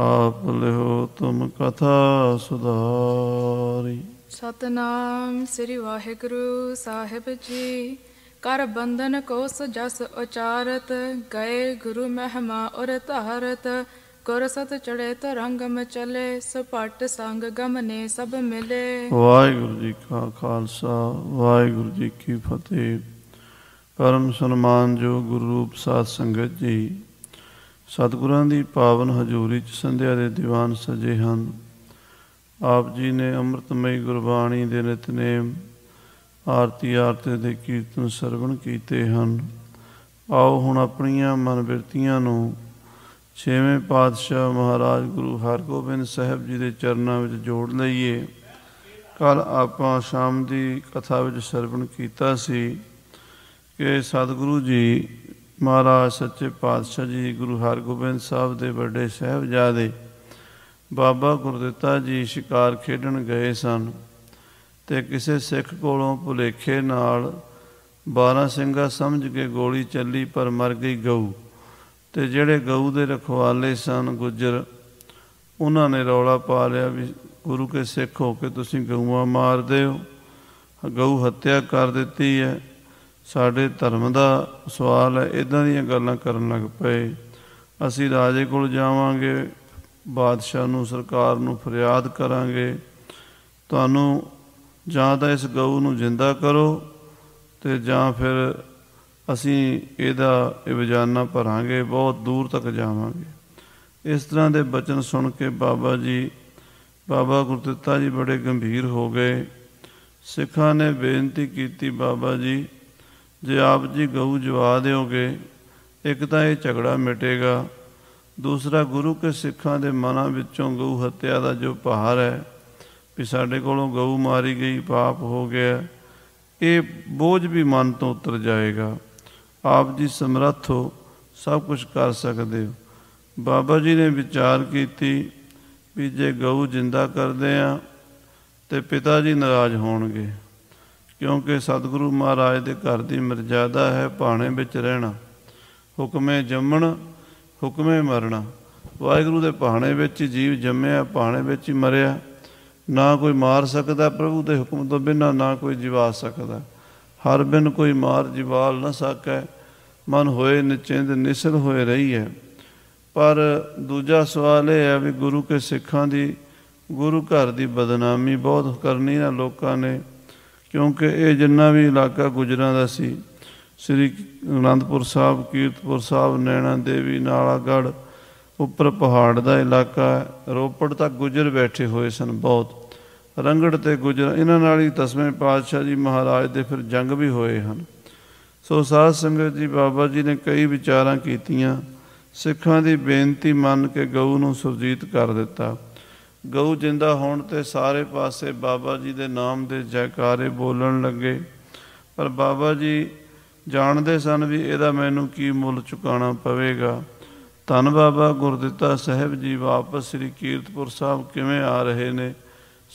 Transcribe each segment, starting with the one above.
ਆਪ ਲਿਓ ਤੁਮ ਕਥਾ ਸੁਧਾਰੀ ਸਤਨਾਮ ਸ੍ਰੀ ਵਾਹਿਗੁਰੂ ਸਾਹਿਬ ਜੀ ਕਰ ਬੰਧਨ ਕੋ ਸਜਸ ਉਚਾਰਤ ਗਏ ਗੁਰੂ ਮਹਿਮਾ ਔਰ ਧਾਰਤ ਕਰ ਸਤ ਚੜੇ ਤਰੰਗ ਚਲੇ ਸਪਟ ਸੰਗ ਗਮਨੇ ਸਭ ਮਿਲੇ ਵਾਹਿਗੁਰੂ ਜੀ ਕਾ ਖਾਲਸਾ ਵਾਹਿਗੁਰੂ ਜੀ ਕੀ ਫਤਿਹ ਕਰਮ ਸਨਮਾਨ ਜੋ ਗੁਰੂ ਰੂਪ ਸਾਧ ਸੰਗਤ ਜੀ ਸਤਿਗੁਰਾਂ ਦੀ ਪਾਵਨ ਹਜ਼ੂਰੀ 'ਚ ਸੰਧਿਆ ਦੇ ਦੀਵਾਨ ਸਜੇ ਹਨ ਆਪ ਜੀ ਨੇ ਅੰਮ੍ਰਿਤਮਈ ਗੁਰਬਾਣੀ ਦੇ ਨਿਤਨੇਮ ਆਰਤੀ ਆਰਤੇ ਦੇ ਕੀਰਤਨ ਸਰਵਣ ਕੀਤੇ ਹਨ ਆਓ ਹੁਣ ਆਪਣੀਆਂ ਮਨ ਬਿਰਤੀਆਂ ਨੂੰ ਛੇਵੇਂ ਪਾਤਸ਼ਾਹ ਮਹਾਰਾਜ ਗੁਰੂ ਹਰਗੋਬਿੰਦ ਸਾਹਿਬ ਜੀ ਦੇ ਚਰਨਾਂ ਵਿੱਚ ਜੋੜ ਲਈਏ ਕੱਲ ਆਪਾਂ ਸ਼ਾਮ ਦੀ ਕਥਾ ਵਿੱਚ ਸਰਵਣ ਕੀਤਾ ਸੀ ਕਿ ਸਤਿਗੁਰੂ ਜੀ ਮਹਾਰਾਜ ਸੱਚੇ ਪਾਤਸ਼ਾਹ ਜੀ ਗੁਰੂ ਹਰਗੋਬਿੰਦ ਸਾਹਿਬ ਦੇ ਵੱਡੇ ਸਹਿਬਜ਼ਾਦੇ ਬਾਬਾ ਗੁਰਦਿੱਤਾ ਜੀ ਸ਼ਿਕਾਰ ਖੇਡਣ ਗਏ ਸਨ ਤੇ ਕਿਸੇ ਸਿੱਖ ਕੋਲੋਂ ਭੁਲੇਖੇ ਨਾਲ 12 ਸਿੰਘਾ ਸਮਝ ਕੇ ਗੋਲੀ ਚੱਲੀ ਪਰ ਮਰ ਗਈ ਗਊ ਤੇ ਜਿਹੜੇ ਗਊ ਦੇ ਰਖਵਾਲੇ ਸਨ ਗੁੱਜਰ ਉਹਨਾਂ ਨੇ ਰੌਲਾ ਪਾ ਲਿਆ ਵੀ ਗੁਰੂ ਕੇ ਸਿੱਖ ਹੋ ਕੇ ਤੁਸੀਂ ਗਊਆਂ ਮਾਰਦੇ ਹੋ ਗਊ ਹੱਤਿਆ ਕਰ ਦਿੱਤੀ ਹੈ ਸਾਡੇ ਧਰਮ ਦਾ ਸਵਾਲ ਹੈ ਇਦਾਂ ਦੀਆਂ ਗੱਲਾਂ ਕਰਨ ਲੱਗ ਪਏ ਅਸੀਂ ਰਾਜੇ ਕੋਲ ਜਾਵਾਂਗੇ ਬਾਦਸ਼ਾਹ ਨੂੰ ਸਰਕਾਰ ਨੂੰ ਫਰਿਆਦ ਕਰਾਂਗੇ ਤੁਹਾਨੂੰ ਜਾਂ ਤਾਂ ਇਸ ਗਊ ਨੂੰ ਜਿੰਦਾ ਕਰੋ ਤੇ ਜਾਂ ਫਿਰ ਅਸੀਂ ਇਹਦਾ ਇਹ ਇਵਜਾਨਾ ਭਰਾਂਗੇ ਬਹੁਤ ਦੂਰ ਤੱਕ ਜਾਵਾਂਗੇ ਇਸ ਤਰ੍ਹਾਂ ਦੇ ਬਚਨ ਸੁਣ ਕੇ ਬਾਬਾ ਜੀ ਬਾਬਾ ਗੁਰਦਿੱਤਾ ਜੀ ਬੜੇ ਗੰਭੀਰ ਹੋ ਗਏ ਸਿੱਖਾਂ ਨੇ ਬੇਨਤੀ ਕੀਤੀ ਬਾਬਾ ਜੀ ਜੇ ਆਪ ਜੀ ਗਊ ਜਵਾ ਦਿਓਗੇ ਇੱਕ ਤਾਂ ਇਹ ਝਗੜਾ ਮਿਟੇਗਾ ਦੂਸਰਾ ਗੁਰੂ ਕੇ ਸਿੱਖਾਂ ਦੇ ਮਨਾਂ ਵਿੱਚੋਂ ਗਊ ਹੱਤਿਆ ਦਾ ਜੋ ਪਹਾਰ ਹੈ ਵੀ ਸਾਡੇ ਕੋਲੋਂ ਗਊ ਮਾਰੀ ਗਈ ਪਾਪ ਹੋ ਗਿਆ ਇਹ ਬੋਝ ਵੀ ਮਨ ਤੋਂ ਉਤਰ ਜਾਏਗਾ ਆਪ ਜੀ ਸਮਰੱਥ ਹੋ ਸਭ ਕੁਝ ਕਰ ਸਕਦੇ ਹੋ ਬਾਬਾ ਜੀ ਨੇ ਵਿਚਾਰ ਕੀਤੀ ਵੀ ਜੇ ਗਊ ਜਿੰਦਾ ਕਰਦੇ ਆ ਤੇ ਪਿਤਾ ਜੀ ਨਾਰਾਜ਼ ਹੋਣਗੇ ਕਿਉਂਕਿ ਸਤਿਗੁਰੂ ਮਹਾਰਾਜ ਦੇ ਘਰ ਦੀ ਮਰਜ਼ਾਦਾ ਹੈ ਭਾਣੇ ਵਿੱਚ ਰਹਿਣਾ ਹੁਕਮੇ ਜੰਮਣ ਹੁਕਮੇ ਮਰਨਾ ਵਾਹਿਗੁਰੂ ਦੇ ਭਾਣੇ ਵਿੱਚ ਜੀਵ ਜੰਮਿਆ ਭਾਣੇ ਵਿੱਚ ਹੀ ਮਰਿਆ ਨਾ ਕੋਈ ਮਾਰ ਸਕਦਾ ਪ੍ਰਭੂ ਦੇ ਹੁਕਮ ਤੋਂ ਬਿਨਾਂ ਨਾ ਕੋਈ ਜਿਵਾ ਸਕਦਾ ਹਰ ਬਿਨ ਕੋਈ ਮਾਰ ਜਿਵਾਲ ਨਾ ਸਕੈ ਮਨ ਹੋਏ ਨਿਚਿੰਦ ਨਿਸਲ ਹੋਏ ਰਹੀ ਹੈ ਪਰ ਦੂਜਾ ਸਵਾਲ ਇਹ ਹੈ ਵੀ ਗੁਰੂ ਕੇ ਸਿੱਖਾਂ ਦੀ ਗੁਰੂ ਘਰ ਦੀ ਬਦਨਾਮੀ ਬਹੁਤ ਕਰਨੀ ਨਾ ਲੋਕਾਂ ਨੇ ਕਿਉਂਕਿ ਇਹ ਜਿੰਨਾ ਵੀ ਇਲਾਕਾ ਗੁਜਰਾਂ ਦਾ ਸੀ ਸ੍ਰੀ ਅਨੰਦਪੁਰ ਸਾਹਿਬ ਕੀਰਤਪੁਰ ਸਾਹਿਬ ਨੈਣਾ ਦੇਵੀ ਨਾਲਾਗੜ ਉੱਪਰ ਪਹਾੜ ਦਾ ਇਲਾਕਾ ਰੋਪੜ ਤੱਕ ਗੁਜਰ ਬੈਠੇ ਹੋਏ ਸਨ ਬਹੁਤ ਰੰਗੜ ਤੇ ਗੁਜਰ ਇਹਨਾਂ ਨਾਲ ਹੀ ਦਸਵੇਂ ਪਾਤਸ਼ਾਹ ਜੀ ਮਹਾਰਾਜ ਦੇ ਫਿਰ ਜੰਗ ਵੀ ਹੋਏ ਹਨ ਸੋ ਸਾਧ ਸੰਗਤ ਜੀ ਬਾਬਾ ਜੀ ਨੇ ਕਈ ਵਿਚਾਰਾਂ ਕੀਤੀਆਂ ਸਿੱਖਾਂ ਦੀ ਬੇਨਤੀ ਮੰਨ ਕੇ ਗਊ ਨੂੰ ਸੁਰਜੀਤ ਕਰ ਦਿੱਤਾ ਗਊ ਜਿੰਦਾ ਹੋਣ ਤੇ ਸਾਰੇ ਪਾਸੇ ਬਾਬਾ ਜੀ ਦੇ ਨਾਮ ਦੇ ਜੈਕਾਰੇ ਬੋਲਣ ਲੱਗੇ ਪਰ ਬਾਬਾ ਜੀ ਜਾਣਦੇ ਸਨ ਵੀ ਇਹਦਾ ਮੈਨੂੰ ਕੀ ਮੁੱਲ ਚੁਕਾਣਾ ਪਵੇਗਾ ਧੰਨ ਬਾਬਾ ਗੁਰਦਿੱਤਾ ਸਾਹਿਬ ਜੀ ਵਾਪਸ ਸ੍ਰੀ ਕੀਰਤਪੁਰ ਸਾਹਿਬ ਕਿਵੇਂ ਆ ਰਹੇ ਨੇ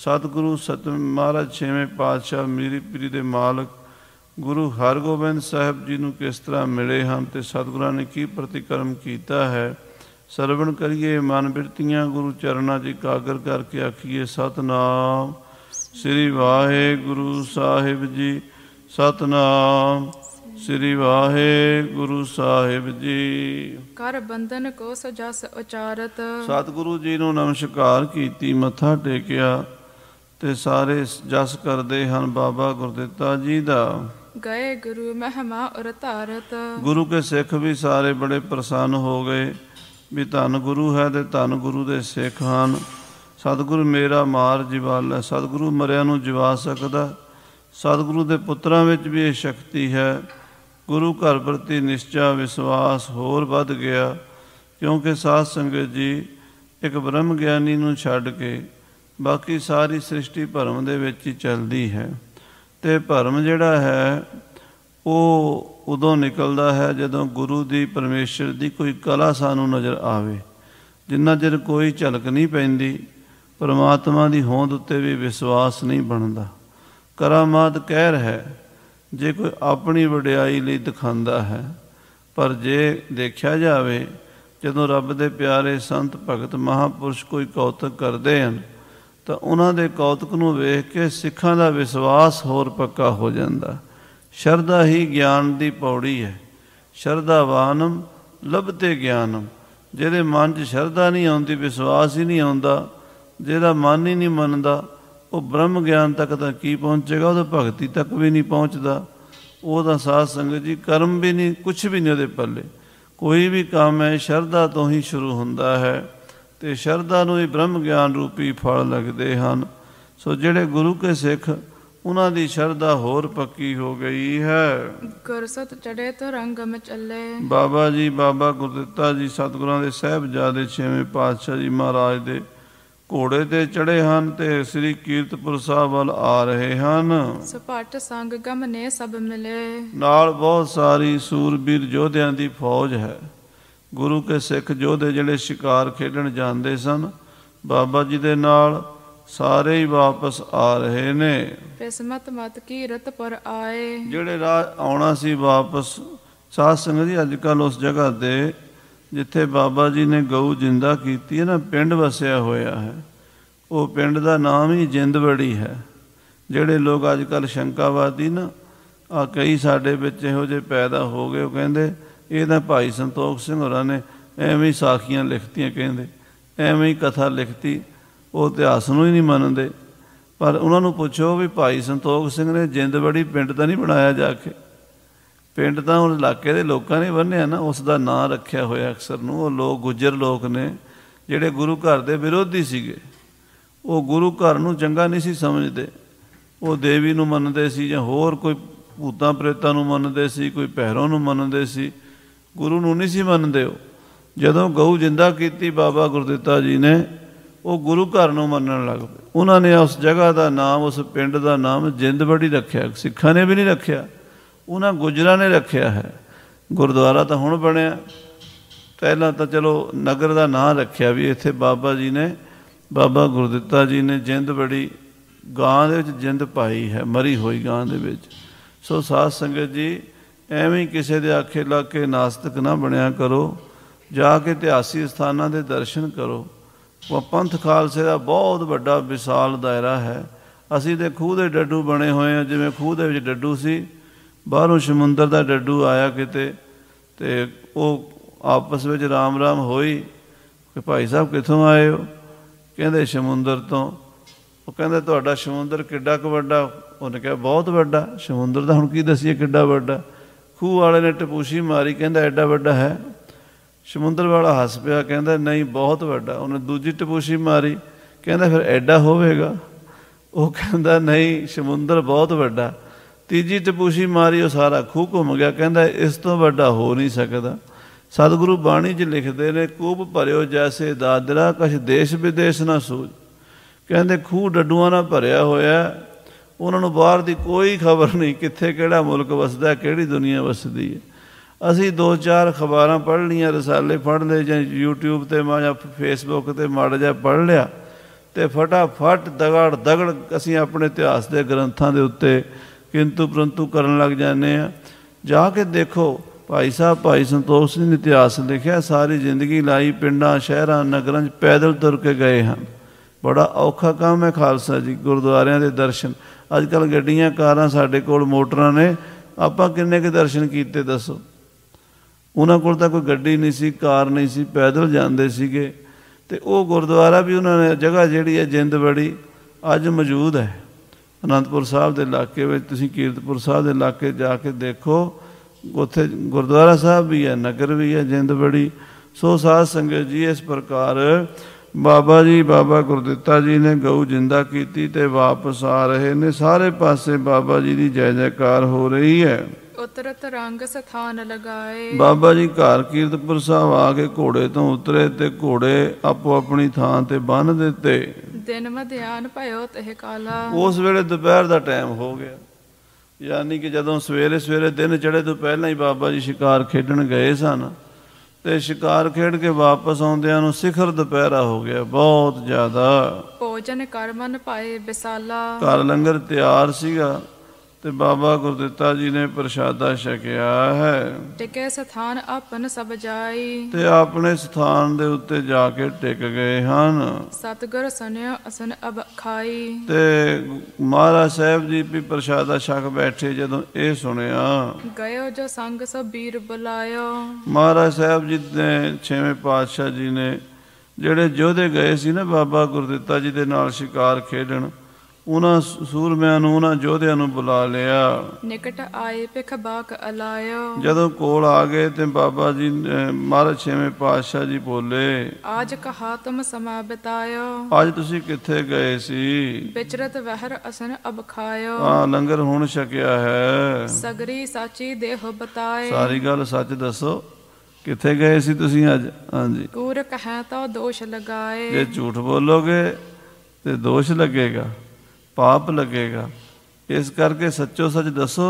ਸਤਿਗੁਰੂ ਸਤਿ ਮਹਾਰਾਜ ਛੇਵੇਂ ਪਾਤਸ਼ਾਹ ਮੀਰੀ ਪੀਰੀ ਦੇ ਮਾਲਕ ਗੁਰੂ ਹਰਗੋਬਿੰਦ ਸਾਹਿਬ ਜੀ ਨੂੰ ਕਿਸ ਤਰ੍ਹਾਂ ਮਿਲੇ ਹਨ ਤੇ ਸਤਿਗੁਰਾਂ ਨੇ ਕੀ ਪ੍ਰਤੀਕਰਮ ਕੀਤਾ ਹੈ ਸਰਵਣ ਕਰੀਏ ਮਨ ਬਿਰਤੀਆਂ ਗੁਰੂ ਚਰਨਾਂ 'ਚ ਇਕਾਗਰ ਕਰਕੇ ਆਖੀਏ ਸਤਨਾਮ ਸ੍ਰੀ ਵਾਹਿਗੁਰੂ ਸਾਹਿਬ ਜੀ ਸਤਨਾਮ ਸ੍ਰੀ ਵਾਹਿਗੁਰੂ ਸਾਹਿਬ ਜੀ ਕਰ ਬੰਧਨ ਕੋ ਸਜਸ ਉਚਾਰਤ ਸਤਿਗੁਰੂ ਜੀ ਨੂੰ ਨਮਸਕਾਰ ਕੀਤੀ ਮੱਥਾ ਟੇਕਿਆ ਤੇ ਸਾਰੇ ਜਸ ਕਰਦੇ ਹਨ ਬਾਬਾ ਗੁਰਦਿੱਤਾ ਜੀ ਦਾ ਗਏ ਗੁਰੂ ਮਹਿਮਾ ਉਰ ਧਾਰਤ ਗੁਰੂ ਕੇ ਸਿੱਖ ਵੀ ਸਾਰੇ ਬੜੇ ਪ੍ਰਸੰਨ ਹੋ ਗਏ ਵੀ ਧੰਨ ਗੁਰੂ ਹੈ ਤੇ ਧੰਨ ਗੁਰੂ ਦੇ ਸਿੱਖ ਹਨ ਸਤਿਗੁਰੂ ਮੇਰਾ ਮਾਰ ਜਿਵਾਲ ਹੈ ਸਤਿਗੁਰੂ ਮਰਿਆ ਨੂੰ ਜਿਵਾ ਸਕਦਾ ਸਤਿਗੁਰੂ ਦੇ ਪੁੱਤਰਾਂ ਵਿੱਚ ਵੀ ਇਹ ਸ਼ਕਤੀ ਹੈ ਗੁਰੂ ਘਰ ਪ੍ਰਤੀ ਨਿਸ਼ਚਾ ਵਿਸ਼ਵਾਸ ਹੋਰ ਵੱਧ ਗਿਆ ਕਿਉਂਕਿ ਸਾਧ ਸੰਗਤ ਜੀ ਇੱਕ ਬ੍ਰਹਮ ਗਿਆਨੀ ਨੂੰ ਛੱਡ ਕੇ ਬਾਕੀ ਸਾਰੀ ਸ੍ਰਿਸ਼ਟੀ ਭਰਮ ਦੇ ਵਿੱਚ ਹੀ ਚੱਲਦੀ ਹੈ ਤੇ ਭਰਮ ਜਿਹੜਾ ਹੈ ਉਹ ਉਦੋਂ ਨਿਕਲਦਾ ਹੈ ਜਦੋਂ ਗੁਰੂ ਦੀ ਪਰਮੇਸ਼ਰ ਦੀ ਕੋਈ ਕਲਾ ਸਾਨੂੰ ਨਜ਼ਰ ਆਵੇ ਜਿੰਨਾ ਚਿਰ ਕੋਈ ਝਲਕ ਨਹੀਂ ਪੈਂਦੀ ਪਰਮਾਤਮਾ ਦੀ ਹੋਂਦ ਉੱਤੇ ਵੀ ਵਿਸ਼ਵਾਸ ਨਹੀਂ ਬਣਦਾ ਕਰਾਮਾਤ ਕਹਿਰ ਹੈ ਜੇ ਕੋਈ ਆਪਣੀ ਵਡਿਆਈ ਲਈ ਦਿਖਾਉਂਦਾ ਹੈ ਪਰ ਜੇ ਦੇਖਿਆ ਜਾਵੇ ਜਦੋਂ ਰੱਬ ਦੇ ਪਿਆਰੇ ਸੰਤ ਭਗਤ ਮਹਾਪੁਰਸ਼ ਕੋਈ ਕੌਤਕ ਕਰਦੇ ਹਨ ਤਾਂ ਉਹਨਾਂ ਦੇ ਕੌਤਕ ਨੂੰ ਵੇਖ ਕੇ ਸਿੱਖਾਂ ਦਾ ਵਿਸ਼ਵਾਸ ਹੋਰ ਪੱਕਾ ਹੋ ਜਾਂਦਾ ਹੈ ਸ਼ਰਧਾ ਹੀ ਗਿਆਨ ਦੀ ਪੌੜੀ ਹੈ ਸ਼ਰਧਾਵਾਨਮ ਲਭਤੇ ਗਿਆਨਮ ਜਿਹਦੇ ਮਨ 'ਚ ਸ਼ਰਧਾ ਨਹੀਂ ਆਉਂਦੀ ਵਿਸ਼ਵਾਸ ਹੀ ਨਹੀਂ ਆਉਂਦਾ ਜਿਹਦਾ ਮਨ ਹੀ ਨਹੀਂ ਮੰਨਦਾ ਉਹ ਬ੍ਰਹਮ ਗਿਆਨ ਤੱਕ ਤਾਂ ਕੀ ਪਹੁੰਚੇਗਾ ਉਹ ਤਾਂ ਭਗਤੀ ਤੱਕ ਵੀ ਨਹੀਂ ਪਹੁੰਚਦਾ ਉਹਦਾ ਸਾਧ ਸੰਗਤ ਜੀ ਕਰਮ ਵੀ ਨਹੀਂ ਕੁਝ ਵੀ ਨਹੀਂ ਉਹਦੇ ਪੱਲੇ ਕੋਈ ਵੀ ਕੰਮ ਹੈ ਸ਼ਰਧਾ ਤੋਂ ਹੀ ਸ਼ੁਰੂ ਹੁੰਦਾ ਹੈ ਤੇ ਸ਼ਰਧਾ ਨੂੰ ਹੀ ਬ੍ਰਹਮ ਗਿਆਨ ਰੂਪੀ ਫਲ ਲੱਗਦੇ ਹਨ ਸੋ ਜਿਹੜੇ ਗੁਰੂ ਕੇ ਸਿੱਖ ਉਹਨਾਂ ਦੀ ਸ਼ਰਧਾ ਹੋਰ ਪੱਕੀ ਹੋ ਗਈ ਹੈ ਸਤ ਚੜੇ ਤੋ ਰੰਗ ਚੱਲੇ ਬਾਬਾ ਜੀ ਬਾਬਾ ਗੁਰਦਿੱਤਾ ਜੀ ਸਤਿਗੁਰਾਂ ਦੇ ਸਹਿਬਜ਼ਾਦੇ ਛੇਵੇਂ ਪਾਤਸ਼ਾਹ ਜੀ ਮਹਾਰਾਜ ਦੇ ਘੋੜੇ ਤੇ ਚੜੇ ਹਨ ਤੇ ਸ੍ਰੀ ਕੀਰਤਪੁਰ ਸਾਹਿਬ ਵੱਲ ਆ ਰਹੇ ਹਨ ਸਪਟ ਸੰਗ ਗਮ ਨੇ ਸਭ ਮਿਲੇ ਨਾਲ ਬਹੁਤ ਸਾਰੀ ਸੂਰਬੀਰ ਯੋਧਿਆਂ ਦੀ ਫੌਜ ਹੈ ਗੁਰੂ ਕੇ ਸਿੱਖ ਯੋਧੇ ਜਿਹੜੇ ਸ਼ਿਕਾਰ ਖੇਡਣ ਜਾਂਦੇ ਸਨ ਬਾਬਾ ਜੀ ਦੇ ਨਾਲ ਸਾਰੇ ਹੀ ਵਾਪਸ ਆ ਰਹੇ ਨੇ ਕਿਸਮਤ ਮਤ ਕੀ ਰਤ ਪਰ ਆਏ ਜਿਹੜੇ ਰਾਜ ਆਉਣਾ ਸੀ ਵਾਪਸ ਸਾਧ ਸੰਗਤ ਜੀ ਅੱਜ ਕੱਲ ਉਸ ਜਗ੍ਹਾ ਤੇ ਜਿੱਥੇ ਬਾਬਾ ਜੀ ਨੇ ਗਊ ਜਿੰਦਾ ਕੀਤੀ ਹੈ ਨਾ ਪਿੰਡ ਵਸਿਆ ਹੋਇਆ ਹੈ ਉਹ ਪਿੰਡ ਦਾ ਨਾਮ ਹੀ ਜਿੰਦਵੜੀ ਹੈ ਜਿਹੜੇ ਲੋਕ ਅੱਜ ਕੱਲ ਸ਼ੰਕਾਵਾਦੀ ਨਾ ਆ ਕਈ ਸਾਡੇ ਵਿੱਚ ਇਹੋ ਜਿਹੇ ਪੈਦਾ ਹੋ ਗਏ ਉਹ ਕਹਿੰਦੇ ਇਹ ਤਾਂ ਭਾਈ ਸੰਤੋਖ ਸਿੰਘ ਹੋਰਾਂ ਨੇ ਐਵੇਂ ਹੀ ਸਾਖੀਆਂ ਲਿਖਤੀਆਂ ਕਹਿੰਦੇ ਐਵੇਂ ਹੀ ਕਥਾ ਲਿਖਤੀ ਉਹ ਇਤਿਹਾਸ ਨੂੰ ਹੀ ਨਹੀਂ ਮੰਨਦੇ ਪਰ ਉਹਨਾਂ ਨੂੰ ਪੁੱਛੋ ਵੀ ਭਾਈ ਸੰਤੋਖ ਸਿੰਘ ਨੇ ਜਿੰਦਵੜੀ ਪਿੰਡ ਤਾਂ ਨਹੀਂ ਬਣਾਇਆ ਜਾ ਕੇ ਪਿੰਡ ਤਾਂ ਉਸ ਇਲਾਕੇ ਦੇ ਲੋਕਾਂ ਨੇ ਬੰਨਿਆ ਨਾ ਉਸ ਦਾ ਨਾਂ ਰੱਖਿਆ ਹੋਇਆ ਅਕਸਰ ਨੂੰ ਉਹ ਲੋਕ ਗੁੱਜਰ ਲੋਕ ਨੇ ਜਿਹੜੇ ਗੁਰੂ ਘਰ ਦੇ ਵਿਰੋਧੀ ਸੀਗੇ ਉਹ ਗੁਰੂ ਘਰ ਨੂੰ ਚੰਗਾ ਨਹੀਂ ਸੀ ਸਮਝਦੇ ਉਹ ਦੇਵੀ ਨੂੰ ਮੰਨਦੇ ਸੀ ਜਾਂ ਹੋਰ ਕੋਈ ਭੂਤਾਂ ਪ੍ਰੇਤਾਂ ਨੂੰ ਮੰਨਦੇ ਸੀ ਕੋਈ ਪਹਿਰੋਂ ਨੂੰ ਮੰਨਦੇ ਸੀ ਗੁਰੂ ਨੂੰ ਨਹੀਂ ਸੀ ਮੰਨਦੇ ਉਹ ਜਦੋਂ ਗਊ ਜਿੰਦਾ ਕੀਤੀ ਬਾਬਾ ਗੁਰਦਿੱਤਾ ਜੀ ਨੇ ਉਹ ਗੁਰੂ ਘਰ ਨੂੰ ਮੰਨਣ ਲੱਗ ਪਏ ਉਹਨਾਂ ਨੇ ਉਸ ਜਗ੍ਹਾ ਦਾ ਨਾਮ ਉਸ ਪਿੰਡ ਦਾ ਨਾਮ ਜਿੰਦਬੜੀ ਰੱਖਿਆ ਸਿੱਖਾਂ ਨੇ ਵੀ ਨਹੀਂ ਰੱਖਿਆ ਉਹਨਾਂ ਗੁਜਰਾਂ ਨੇ ਰੱਖਿਆ ਹੈ ਗੁਰਦੁਆਰਾ ਤਾਂ ਹੁਣ ਬਣਿਆ ਪਹਿਲਾਂ ਤਾਂ ਚਲੋ ਨਗਰ ਦਾ ਨਾਮ ਰੱਖਿਆ ਵੀ ਇੱਥੇ ਬਾਬਾ ਜੀ ਨੇ ਬਾਬਾ ਗੁਰਦਿੱਤਾ ਜੀ ਨੇ ਜਿੰਦਬੜੀ ਗਾਂ ਦੇ ਵਿੱਚ ਜਿੰਦ ਪਾਈ ਹੈ ਮਰੀ ਹੋਈ ਗਾਂ ਦੇ ਵਿੱਚ ਸੋ ਸਾਧ ਸੰਗਤ ਜੀ ਐਵੇਂ ਕਿਸੇ ਦੇ ਆਖੇ ਲਾ ਕੇ ਨਾਸਤਕ ਨਾ ਬਣਿਆ ਕਰੋ ਜਾ ਕੇ ਇਤਿਹਾਸੀ ਸਥਾਨਾਂ ਦੇ ਦਰਸ਼ਨ ਕਰੋ ਉਹ ਪੰਥ ਖਾਲਸੇ ਦਾ ਬਹੁਤ ਵੱਡਾ ਵਿਸ਼ਾਲ ਦਾਇਰਾ ਹੈ ਅਸੀਂ ਤੇ ਖੂਹ ਦੇ ਡੱਡੂ ਬਣੇ ਹੋਏ ਆ ਜਿਵੇਂ ਖੂਹ ਦੇ ਵਿੱਚ ਡੱਡੂ ਸੀ ਬਾਹਰੋਂ ਸਮੁੰਦਰ ਦਾ ਡੱਡੂ ਆਇਆ ਕਿਤੇ ਤੇ ਉਹ ਆਪਸ ਵਿੱਚ ਰਾਮ ਰਾਮ ਹੋਈ ਕਿ ਭਾਈ ਸਾਹਿਬ ਕਿੱਥੋਂ ਆਏ ਹੋ ਕਹਿੰਦੇ ਸਮੁੰਦਰ ਤੋਂ ਉਹ ਕਹਿੰਦੇ ਤੁਹਾਡਾ ਸਮੁੰਦਰ ਕਿੱਡਾ ਕੁ ਵੱਡਾ ਉਹਨੇ ਕਿਹਾ ਬਹੁਤ ਵੱਡਾ ਸਮੁੰਦਰ ਦਾ ਹੁਣ ਕੀ ਦਸੀਏ ਕਿੱਡਾ ਵੱਡਾ ਖੂਹ ਵਾਲੇ ਨੇ ਟਪੂਸ਼ੀ ਮਾਰੀ ਕਹਿੰਦਾ ਐਡਾ ਵੱਡਾ ਹੈ ਸਮੁੰਦਰ ਵਾਲਾ ਹੱਸ ਪਿਆ ਕਹਿੰਦਾ ਨਹੀਂ ਬਹੁਤ ਵੱਡਾ ਉਹਨੇ ਦੂਜੀ ਟਪੂਸ਼ੀ ਮਾਰੀ ਕਹਿੰਦਾ ਫਿਰ ਐਡਾ ਹੋਵੇਗਾ ਉਹ ਕਹਿੰਦਾ ਨਹੀਂ ਸਮੁੰਦਰ ਬਹੁਤ ਵੱਡਾ ਤੀਜੀ ਟਪੂਸ਼ੀ ਮਾਰੀ ਉਹ ਸਾਰਾ ਖੂਹ ਘੁੰਮ ਗਿਆ ਕਹਿੰਦਾ ਇਸ ਤੋਂ ਵੱਡਾ ਹੋ ਨਹੀਂ ਸਕਦਾ ਸਤਿਗੁਰੂ ਬਾਣੀ 'ਚ ਲਿਖਦੇ ਨੇ ਕੂਪ ਭਰਿਓ ਜੈਸੇ ਦਾਦਰਾ ਕਛ ਦੇਸ਼ ਵਿਦੇਸ਼ ਨਾ ਸੂਜ ਕਹਿੰਦੇ ਖੂਹ ਡੱਡੂਆਂ ਨਾਲ ਭਰਿਆ ਹੋਇਆ ਉਹਨਾਂ ਨੂੰ ਬਾਹਰ ਦੀ ਕੋਈ ਖਬਰ ਨਹੀਂ ਕਿੱਥੇ ਕਿਹੜਾ ਮੁਲਕ ਵਸਦਾ ਕਿਹੜੀ ਦੁਨੀਆ ਵਸਦੀ ਹੈ ਅਸੀਂ ਦੋ ਚਾਰ ਖਬਰਾਂ ਪੜ੍ਹ ਲੀਆਂ ਰਸਾਲੇ ਪੜ੍ਹ ਲਏ ਜਾਂ YouTube ਤੇ ਮਾ ਜਾਂ Facebook ਤੇ ਮੜ ਜਾ ਪੜ੍ਹ ਲਿਆ ਤੇ ਫਟਾਫਟ ਦਗੜ ਦਗੜ ਅਸੀਂ ਆਪਣੇ ਇਤਿਹਾਸ ਦੇ ਗ੍ਰੰਥਾਂ ਦੇ ਉੱਤੇ ਕਿੰਤੂ ਪ੍ਰੰਤੂ ਕਰਨ ਲੱਗ ਜਾਂਦੇ ਆ ਜਾ ਕੇ ਦੇਖੋ ਭਾਈ ਸਾਹਿਬ ਭਾਈ ਸੰਤੋਖ ਸਿੰਘ ਨੇ ਇਤਿਹਾਸ ਲਿਖਿਆ ਸਾਰੀ ਜ਼ਿੰਦਗੀ ਲਾਈ ਪਿੰਡਾਂ ਸ਼ਹਿਰਾਂ ਨਗਰਾਂ 'ਚ ਪੈਦਲ ਤੁਰ ਕੇ ਗਏ ਹਨ ਬੜਾ ਔਖਾ ਕੰਮ ਹੈ ਖਾਲਸਾ ਜੀ ਗੁਰਦੁਆਰਿਆਂ ਦੇ ਦਰਸ਼ਨ ਅੱਜ ਕੱਲ ਗੱਡੀਆਂ ਕਾਰਾਂ ਸਾਡੇ ਕੋਲ ਮੋਟਰਾਂ ਨੇ ਆਪਾਂ ਕਿੰਨੇ ਕੇ ਦਰਸ਼ਨ ਕੀਤੇ ਦੱਸੋ ਉਹਨਾਂ ਕੋਲ ਤਾਂ ਕੋਈ ਗੱਡੀ ਨਹੀਂ ਸੀ ਕਾਰ ਨਹੀਂ ਸੀ ਪੈਦਲ ਜਾਂਦੇ ਸੀਗੇ ਤੇ ਉਹ ਗੁਰਦੁਆਰਾ ਵੀ ਉਹਨਾਂ ਨੇ ਜਗ੍ਹਾ ਜਿਹੜੀ ਹੈ ਜਿੰਦਬੜੀ ਅੱਜ ਮੌਜੂਦ ਹੈ ਅਨੰਦਪੁਰ ਸਾਹਿਬ ਦੇ ਇਲਾਕੇ ਵਿੱਚ ਤੁਸੀਂ ਕੀਰਤਪੁਰ ਸਾਹਿਬ ਦੇ ਇਲਾਕੇ ਜਾ ਕੇ ਦੇਖੋ ਉੱਥੇ ਗੁਰਦੁਆਰਾ ਸਾਹਿਬ ਵੀ ਹੈ ਨਗਰ ਵੀ ਹੈ ਜਿੰਦਬੜੀ ਸੋ ਸਾਧ ਸੰਗਤ ਜੀ ਇਸ ਪ੍ਰਕਾਰ ਬਾਬਾ ਜੀ ਬਾਬਾ ਗੁਰਦਿੱਤਾ ਜੀ ਨੇ ਗਊ ਜਿੰਦਾ ਕੀਤੀ ਤੇ ਵਾਪਸ ਆ ਰਹੇ ਨੇ ਸਾਰੇ ਪਾਸੇ ਬਾਬਾ ਜੀ ਦੀ ਜੈ ਜੈਕਾਰ ਹੋ ਰਹੀ ਹੈ ਉਤਰਤ ਰੰਗ ਸਥਾਨ ਲਗਾਏ ਬਾਬਾ ਜੀ ਘਰ ਕੀਰਤਪੁਰ ਸਾਹਿਬ ਆ ਕੇ ਘੋੜੇ ਤੋਂ ਉਤਰੇ ਤੇ ਘੋੜੇ ਆਪੋ ਆਪਣੀ ਥਾਂ ਤੇ ਬੰਨ ਦਿੱਤੇ ਦਿਨ ਮਧਿਆਨ ਭਇਓ ਤਹਿ ਕਾਲਾ ਉਸ ਵੇਲੇ ਦੁਪਹਿਰ ਦਾ ਟਾਈਮ ਹੋ ਗਿਆ ਯਾਨੀ ਕਿ ਜਦੋਂ ਸਵੇਰੇ ਸਵੇਰੇ ਦਿਨ ਚੜੇ ਤੋਂ ਪਹਿਲਾਂ ਹੀ ਬਾਬਾ ਜੀ ਸ਼ਿਕਾਰ ਖੇਡਣ ਗਏ ਸਨ ਤੇ ਸ਼ਿਕਾਰ ਖੇਡ ਕੇ ਵਾਪਸ ਆਉਂਦਿਆਂ ਨੂੰ ਸਿਖਰ ਦੁਪਹਿਰਾ ਹੋ ਗਿਆ ਬਹੁਤ ਜ਼ਿਆਦਾ ਭੋਜਨ ਕਰਮਨ ਪਾਏ ਬਿਸਾਲਾ ਘਰ ਲੰਗਰ ਤਿਆਰ ਸੀਗਾ ਤੇ ਬਾਬਾ ਗੁਰਦਿੱਤਾ ਜੀ ਨੇ ਪ੍ਰਸ਼ਾਦਾ ਛਕਿਆ ਹੈ ਟਿਕੇ ਸਥਾਨ ਆਪਨ ਸਭ ਜਾਈ ਤੇ ਆਪਣੇ ਸਥਾਨ ਦੇ ਉੱਤੇ ਜਾ ਕੇ ਟਿਕ ਗਏ ਹਨ ਸਤਗੁਰ ਸੁਨਿਓ ਅਸਨ ਅਬ ਖਾਈ ਤੇ ਮਹਾਰਾਜ ਸਾਹਿਬ ਜੀ ਵੀ ਪ੍ਰਸ਼ਾਦਾ ਛਕ ਬੈਠੇ ਜਦੋਂ ਇਹ ਸੁਣਿਆ ਗਇਓ ਜੋ ਸੰਗ ਸਭ ਵੀਰ ਬੁਲਾਇਓ ਮਹਾਰਾਜ ਸਾਹਿਬ ਜੀ ਨੇ ਛੇਵੇਂ ਪਾਤਸ਼ਾਹ ਜੀ ਨੇ ਜਿਹੜੇ ਜੋਧੇ ਗਏ ਸੀ ਨਾ ਬਾਬਾ ਗੁਰਦਿੱਤਾ ਜੀ ਦੇ ਨਾਲ ਸ਼ਿਕਾਰ ਖੇਡਣ ਉਹਨਾਂ ਸੂਰਮਿਆਂ ਨੂੰ ਉਹਨਾਂ ਯੋਧਿਆਂ ਨੂੰ ਬੁਲਾ ਲਿਆ ਨਿਕਟ ਆਏ ਪਖ ਬਾਕ ਅਲਾਇਆ ਜਦੋਂ ਕੋਲ ਆ ਗਏ ਤੇ ਬਾਬਾ ਜੀ ਮਹਾਰਾਜ ਛੇਵੇਂ ਪਾਤਸ਼ਾਹ ਜੀ ਬੋਲੇ ਆਜ ਕਹਾ ਤੁਮ ਸਮਾ ਬਿਤਾਇਓ ਅੱਜ ਤੁਸੀਂ ਕਿੱਥੇ ਗਏ ਸੀ ਵਿਚਰਤ ਵਹਿਰ ਅਸਨ ਅਬ ਖਾਇਓ ਆ ਲੰਗਰ ਹੁਣ ਛਕਿਆ ਹੈ ਸਗਰੀ ਸਾਚੀ ਦੇਹ ਬਤਾਏ ਸਾਰੀ ਗੱਲ ਸੱਚ ਦੱਸੋ ਕਿੱਥੇ ਗਏ ਸੀ ਤੁਸੀਂ ਅੱਜ ਹਾਂਜੀ ਕੂਰ ਕਹਾ ਤਾ ਦੋਸ਼ ਲਗਾਏ ਜੇ ਝੂਠ ਬੋਲੋਗੇ ਤੇ ਦੋਸ਼ ਲੱਗੇਗਾ ਪਾਪ ਲੱਗੇਗਾ ਇਸ ਕਰਕੇ ਸੱਚੋ ਸੱਚ ਦੱਸੋ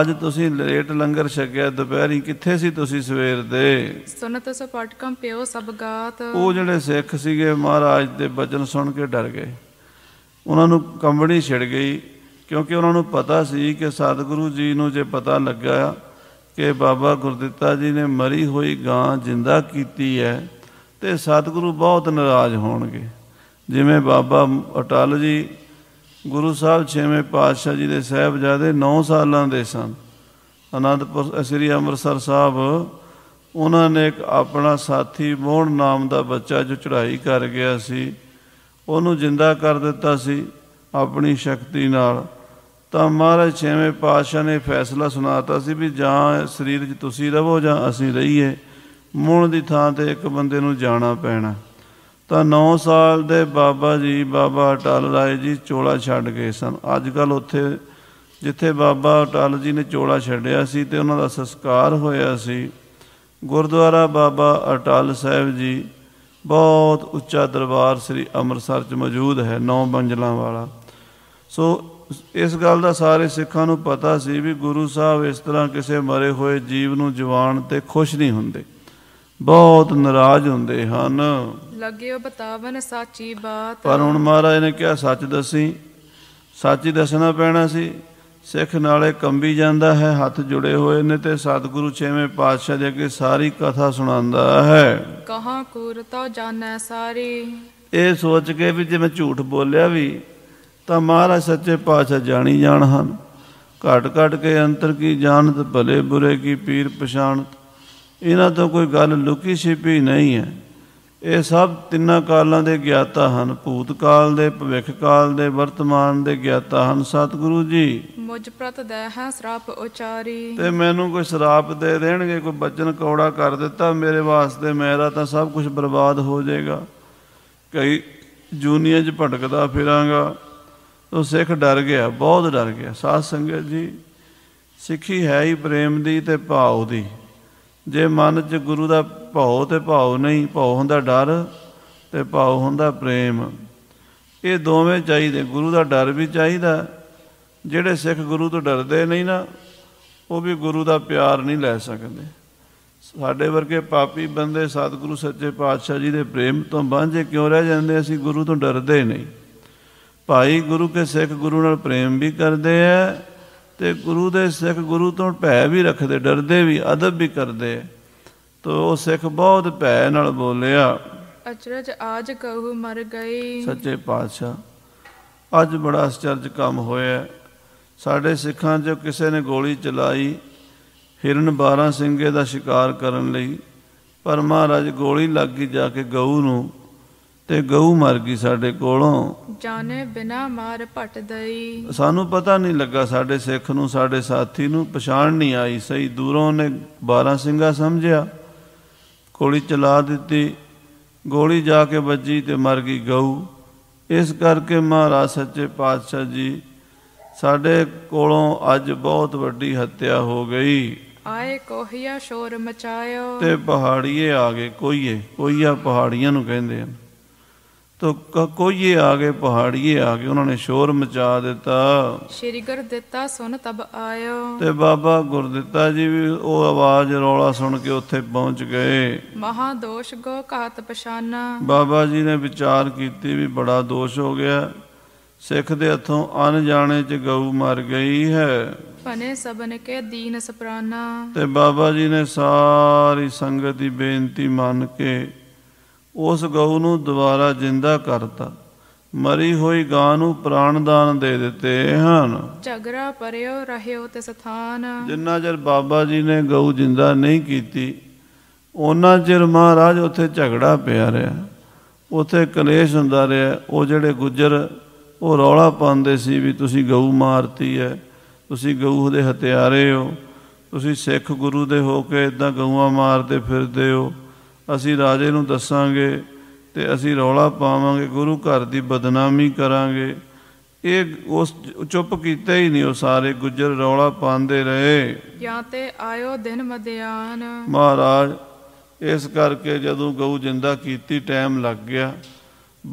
ਅੱਜ ਤੁਸੀਂ ਲੇਟ ਲੰਗਰ ਛਕਿਆ ਦੁਪਹਿਰੀ ਕਿੱਥੇ ਸੀ ਤੁਸੀਂ ਸਵੇਰ ਦੇ ਸੁਨਤ ਸੋ ਕੰ ਪਿਓ ਗਾਤ ਉਹ ਜਿਹੜੇ ਸਿੱਖ ਸੀਗੇ ਮਹਾਰਾਜ ਦੇ ਬਚਨ ਸੁਣ ਕੇ ਡਰ ਗਏ ਉਹਨਾਂ ਨੂੰ ਕੰਬਣੀ ਛਿੜ ਗਈ ਕਿਉਂਕਿ ਉਹਨਾਂ ਨੂੰ ਪਤਾ ਸੀ ਕਿ ਸਤਿਗੁਰੂ ਜੀ ਨੂੰ ਜੇ ਪਤਾ ਲੱਗਾ ਕਿ ਬਾਬਾ ਗੁਰਦਿੱਤਾ ਜੀ ਨੇ ਮਰੀ ਹੋਈ ਗਾਂ ਜਿੰਦਾ ਕੀਤੀ ਹੈ ਤੇ ਸਤਿਗੁਰੂ ਬਹੁਤ ਨਾਰਾਜ਼ ਹੋਣਗੇ ਜਿਵੇਂ ਬਾਬਾ ਅਟਲ ਜੀ ਗੁਰੂ ਸਾਹਿਬ ਛੇਵੇਂ ਪਾਤਸ਼ਾਹ ਜੀ ਦੇ ਸਹਿਬਜ਼ਾਦੇ 9 ਸਾਲਾਂ ਦੇ ਸਨ ਅਨੰਦਪੁਰ ਸ੍ਰੀ ਅੰਮ੍ਰਿਤਸਰ ਸਾਹਿਬ ਉਹਨਾਂ ਨੇ ਇੱਕ ਆਪਣਾ ਸਾਥੀ ਮੋਹਨ ਨਾਮ ਦਾ ਬੱਚਾ ਜੋ ਚੜ੍ਹਾਈ ਕਰ ਗਿਆ ਸੀ ਉਹਨੂੰ ਜਿੰਦਾ ਕਰ ਦਿੱਤਾ ਸੀ ਆਪਣੀ ਸ਼ਕਤੀ ਨਾਲ ਤਾਂ ਮਹਾਰਾਜ ਛੇਵੇਂ ਪਾਤਸ਼ਾਹ ਨੇ ਫੈਸਲਾ ਸੁਣਾਤਾ ਸੀ ਵੀ ਜਾਂ ਸਰੀਰ 'ਚ ਤੁਸੀਂ ਰਹੋ ਜਾਂ ਅਸੀਂ ਰਹੀਏ ਮੂਣ ਦੀ ਥਾਂ ਤੇ ਇੱਕ ਬੰਦੇ ਨੂੰ ਜਾਣਾ ਪੈਣਾ ਤਾਂ 9 ਸਾਲ ਦੇ ਬਾਬਾ ਜੀ ਬਾਬਾ ਅਟਲ ਰਾਏ ਜੀ ਚੋਲਾ ਛੱਡ ਗਏ ਸਨ ਅੱਜ ਕੱਲ ਉੱਥੇ ਜਿੱਥੇ ਬਾਬਾ ਅਟਲ ਜੀ ਨੇ ਚੋਲਾ ਛੱਡਿਆ ਸੀ ਤੇ ਉਹਨਾਂ ਦਾ ਸੰਸਕਾਰ ਹੋਇਆ ਸੀ ਗੁਰਦੁਆਰਾ ਬਾਬਾ ਅਟਲ ਸਾਹਿਬ ਜੀ ਬਹੁਤ ਉੱਚਾ ਦਰਬਾਰ ਸ੍ਰੀ ਅੰਮ੍ਰਿਤਸਰ 'ਚ ਮੌਜੂਦ ਹੈ ਨੌ ਮੰਜ਼ਲਾਂ ਵਾਲਾ ਸੋ ਇਸ ਗੱਲ ਦਾ ਸਾਰੇ ਸਿੱਖਾਂ ਨੂੰ ਪਤਾ ਸੀ ਵੀ ਗੁਰੂ ਸਾਹਿਬ ਇਸ ਤਰ੍ਹਾਂ ਕਿਸੇ ਮਰੇ ਹੋਏ ਜੀਵ ਨੂੰ ਜਵਾਨ ਤੇ ਖੁਸ਼ ਨਹੀਂ ਹੁੰਦੇ ਬਹੁਤ ਨਾਰਾਜ਼ ਹੁੰਦੇ ਹਨ ਲੱਗਿਓ ਬਤਾਵਨ ਸਾਚੀ ਬਾਤ ਪਰ ਹੁਣ ਮਹਾਰਾਜ ਨੇ ਕਿਹਾ ਸੱਚ ਦਸੀ ਸੱਚੀ ਦੱਸਣਾ ਪੈਣਾ ਸੀ ਸਿੱਖ ਨਾਲੇ ਕੰਬੀ ਜਾਂਦਾ ਹੈ ਹੱਥ ਜੁੜੇ ਹੋਏ ਨੇ ਤੇ ਸਤਿਗੁਰੂ ਛੇਵੇਂ ਪਾਤਸ਼ਾਹ ਦੇ ਅੱਗੇ ਸਾਰੀ ਕਥਾ ਸੁਣਾਉਂਦਾ ਹੈ ਕਹਾ ਕੂਰ ਤੋ ਜਾਣੈ ਸਾਰੀ ਇਹ ਸੋਚ ਕੇ ਵੀ ਜੇ ਮੈਂ ਝੂਠ ਬੋਲਿਆ ਵੀ ਤਾਂ ਮਹਾਰਾਜ ਸੱਚੇ ਪਾਤਸ਼ਾਹ ਜਾਣੀ ਜਾਣ ਹਨ ਘਟ ਘਟ ਕੇ ਅੰਤਰ ਕੀ ਜਾਣਤ ਭਲੇ ਬੁਰੇ ਕੀ ਪੀਰ ਪਛਾਣਤ ਇਹਨਾਂ ਤੋਂ ਕੋਈ ਗੱਲ ਲੁਕੀ ਛਿਪੀ ਨਹੀਂ ਹੈ ਇਹ ਸਭ ਤਿੰਨਾਂ ਕਾਲਾਂ ਦੇ ਗਿਆਤਾ ਹਨ ਭੂਤ ਕਾਲ ਦੇ ਭਵਿੱਖ ਕਾਲ ਦੇ ਵਰਤਮਾਨ ਦੇ ਗਿਆਤਾ ਹਨ ਸਤਿਗੁਰੂ ਜੀ ਮੁਝ ਪ੍ਰਤ ਦੇ ਹੈ ਸਰਾਪ ਉਚਾਰੀ ਤੇ ਮੈਨੂੰ ਕੋਈ ਸਰਾਪ ਦੇ ਦੇਣਗੇ ਕੋਈ ਬਚਨ ਕੌੜਾ ਕਰ ਦਿੱਤਾ ਮੇਰੇ ਵਾਸਤੇ ਮੇਰਾ ਤਾਂ ਸਭ ਕੁਝ ਬਰਬਾਦ ਹੋ ਜਾਏਗਾ ਕਈ ਜੂਨੀਆਂ 'ਚ ਭਟਕਦਾ ਫਿਰਾਂਗਾ ਉਹ ਸਿੱਖ ਡਰ ਗਿਆ ਬਹੁਤ ਡਰ ਗਿਆ ਸਾਧ ਸੰਗਤ ਜੀ ਸਿੱਖੀ ਹੈ ਹੀ ਪ੍ਰੇਮ ਦੀ ਤੇ ਭਾਉ ਦੀ ਜੇ ਮਨ 'ਚ ਗੁਰੂ ਦਾ ਭਉ ਤੇ ਭਉ ਨਹੀਂ ਭਉ ਹੁੰਦਾ ਡਰ ਤੇ ਭਉ ਹੁੰਦਾ ਪ੍ਰੇਮ ਇਹ ਦੋਵੇਂ ਚਾਹੀਦੇ ਗੁਰੂ ਦਾ ਡਰ ਵੀ ਚਾਹੀਦਾ ਜਿਹੜੇ ਸਿੱਖ ਗੁਰੂ ਤੋਂ ਡਰਦੇ ਨਹੀਂ ਨਾ ਉਹ ਵੀ ਗੁਰੂ ਦਾ ਪਿਆਰ ਨਹੀਂ ਲੈ ਸਕਦੇ ਸਾਡੇ ਵਰਗੇ ਪਾਪੀ ਬੰਦੇ ਸਤਿਗੁਰੂ ਸੱਚੇ ਪਾਤਸ਼ਾਹ ਜੀ ਦੇ ਪ੍ਰੇਮ ਤੋਂ ਬਾਂਝੇ ਕਿਉਂ ਰਹਿ ਜਾਂਦੇ ਅਸੀਂ ਗੁਰੂ ਤੋਂ ਡਰਦੇ ਨਹੀਂ ਭਾਈ ਗੁਰੂ ਕੇ ਸਿੱਖ ਗੁਰੂ ਨਾਲ ਪ੍ਰੇਮ ਵੀ ਕਰਦੇ ਐ ਤੇ ਗੁਰੂ ਦੇ ਸਿੱਖ ਗੁਰੂ ਤੋਂ ਭੈ ਵੀ ਰੱਖਦੇ ਡਰਦੇ ਵੀ ਅਦਬ ਵੀ ਕਰਦੇ ਐ ਤੋ ਉਹ ਸਿੱਖ ਬਹੁਤ ਭੈ ਨਾਲ ਬੋਲਿਆ ਅਚਰਜ ਆਜ ਕਹੁ ਮਰ ਗਈ ਸੱਚੇ ਪਾਤਸ਼ਾਹ ਅੱਜ ਬੜਾ ਅਚਰਜ ਕੰਮ ਹੋਇਆ ਸਾਡੇ ਸਿੱਖਾਂ ਚੋਂ ਕਿਸੇ ਨੇ ਗੋਲੀ ਚਲਾਈ ਹਿਰਨ 12 ਸਿੰਘੇ ਦਾ ਸ਼ਿਕਾਰ ਕਰਨ ਲਈ ਪਰ ਮਹਾਰਾਜ ਗੋਲੀ ਲੱਗ ਗਈ ਜਾ ਕੇ ਗਊ ਨੂੰ ਤੇ ਗਊ ਮਰ ਗਈ ਸਾਡੇ ਕੋਲੋਂ ਜਾਣੇ ਬਿਨਾ ਮਾਰ ਭਟ ਦਈ ਸਾਨੂੰ ਪਤਾ ਨਹੀਂ ਲੱਗਾ ਸਾਡੇ ਸਿੱਖ ਨੂੰ ਸਾਡੇ ਸਾਥੀ ਨੂੰ ਪਛਾਣ ਨਹੀਂ ਆਈ ਸਹੀ ਦੂਰੋਂ ਨੇ 12 ਸਿੰਘਾ ਸਮਝਿਆ ਕੋਲੀ ਚਲਾ ਦਿੱਤੀ ਗੋਲੀ ਜਾ ਕੇ ਵੱਜੀ ਤੇ ਮਰ ਗਈ ਗਊ ਇਸ ਕਰਕੇ ਮਹਾਰਾਜ ਸੱਚੇ ਪਾਤਸ਼ਾਹ ਜੀ ਸਾਡੇ ਕੋਲੋਂ ਅੱਜ ਬਹੁਤ ਵੱਡੀ ਹੱਤਿਆ ਹੋ ਗਈ ਆਏ ਕੋਹੀਆ ਸ਼ੋਰ ਮਚਾਇਓ ਤੇ ਪਹਾੜੀਏ ਆ ਗਏ ਕੋਈਏ ਕੋਈਆ ਪਹਾੜੀਆਂ ਨੂੰ ਕਹਿੰਦੇ ਆ ਤੋ ਕੋਈਏ ਆ ਗਏ ਪਹਾੜੀਏ ਆ ਗਏ ਉਹਨਾਂ ਨੇ ਸ਼ੋਰ ਮਚਾ ਦਿੱਤਾ ਸ਼੍ਰੀ ਗੁਰ ਦਿੱਤਾ ਸੁਣ ਤਬ ਆਇਓ ਤੇ ਬਾਬਾ ਗੁਰ ਦਿੱਤਾ ਜੀ ਵੀ ਉਹ ਆਵਾਜ਼ ਰੌਲਾ ਸੁਣ ਕੇ ਉੱਥੇ ਪਹੁੰਚ ਗਏ ਮਹਾ ਦੋਸ਼ ਗੋ ਘਾਤ ਪਛਾਨਾ ਬਾਬਾ ਜੀ ਨੇ ਵਿਚਾਰ ਕੀਤੀ ਵੀ ਬੜਾ ਦੋਸ਼ ਹੋ ਗਿਆ ਸਿੱਖ ਦੇ ਹੱਥੋਂ ਅਣਜਾਣੇ ਚ ਗਊ ਮਰ ਗਈ ਹੈ ਭਨੇ ਸਬਨ ਕੇ ਦੀਨ ਸਪਰਾਨਾ ਤੇ ਬਾਬਾ ਜੀ ਨੇ ਸਾਰੀ ਸੰਗਤ ਦੀ ਬੇਨਤੀ ਮੰਨ ਕੇ ਉਸ ਗਊ ਨੂੰ ਦੁਬਾਰਾ ਜਿੰਦਾ ਕਰਤਾ ਮਰੀ ਹੋਈ ਗਾਂ ਨੂੰ ਪ੍ਰਾਣ ਦਾਨ ਦੇ ਦਿੱਤੇ ਹਨ ਝਗੜਾ ਪਰਿਓ ਰਹਿਓ ਤੇ ਸਥਾਨ ਜਿੰਨਾ ਚਿਰ ਬਾਬਾ ਜੀ ਨੇ ਗਊ ਜਿੰਦਾ ਨਹੀਂ ਕੀਤੀ ਉਹਨਾਂ ਚਿਰ ਮਹਾਰਾਜ ਉੱਥੇ ਝਗੜਾ ਪਿਆ ਰਿਹਾ ਉੱਥੇ ਕਲੇਸ਼ ਹੁੰਦਾ ਰਿਹਾ ਉਹ ਜਿਹੜੇ ਗੁੱਜਰ ਉਹ ਰੌਲਾ ਪਾਉਂਦੇ ਸੀ ਵੀ ਤੁਸੀਂ ਗਊ ਮਾਰਤੀ ਹੈ ਤੁਸੀਂ ਗਊ ਦੇ ਹਤਿਆਰੇ ਹੋ ਤੁਸੀਂ ਸਿੱਖ ਗੁਰੂ ਦੇ ਹੋ ਕੇ ਇਦਾਂ ਗਊਆਂ ਮਾਰਦੇ ਫਿਰਦੇ ਹੋ ਅਸੀਂ ਰਾਜੇ ਨੂੰ ਦੱਸਾਂਗੇ ਤੇ ਅਸੀਂ ਰੌਲਾ ਪਾਵਾਂਗੇ ਗੁਰੂ ਘਰ ਦੀ ਬਦਨਾਮੀ ਕਰਾਂਗੇ ਇਹ ਉਸ ਚੁੱਪ ਕੀਤਾ ਹੀ ਨਹੀਂ ਉਹ ਸਾਰੇ ਗੁੱਜਰ ਰੌਲਾ ਪਾਉਂਦੇ ਰਹੇ ਜਾਂ ਤੇ ਆਇਓ ਦਿਨ ਮਧਿਆਨ ਮਹਾਰਾਜ ਇਸ ਕਰਕੇ ਜਦੋਂ ਗਊ ਜਿੰਦਾ ਕੀਤੀ ਟਾਈਮ ਲੱਗ ਗਿਆ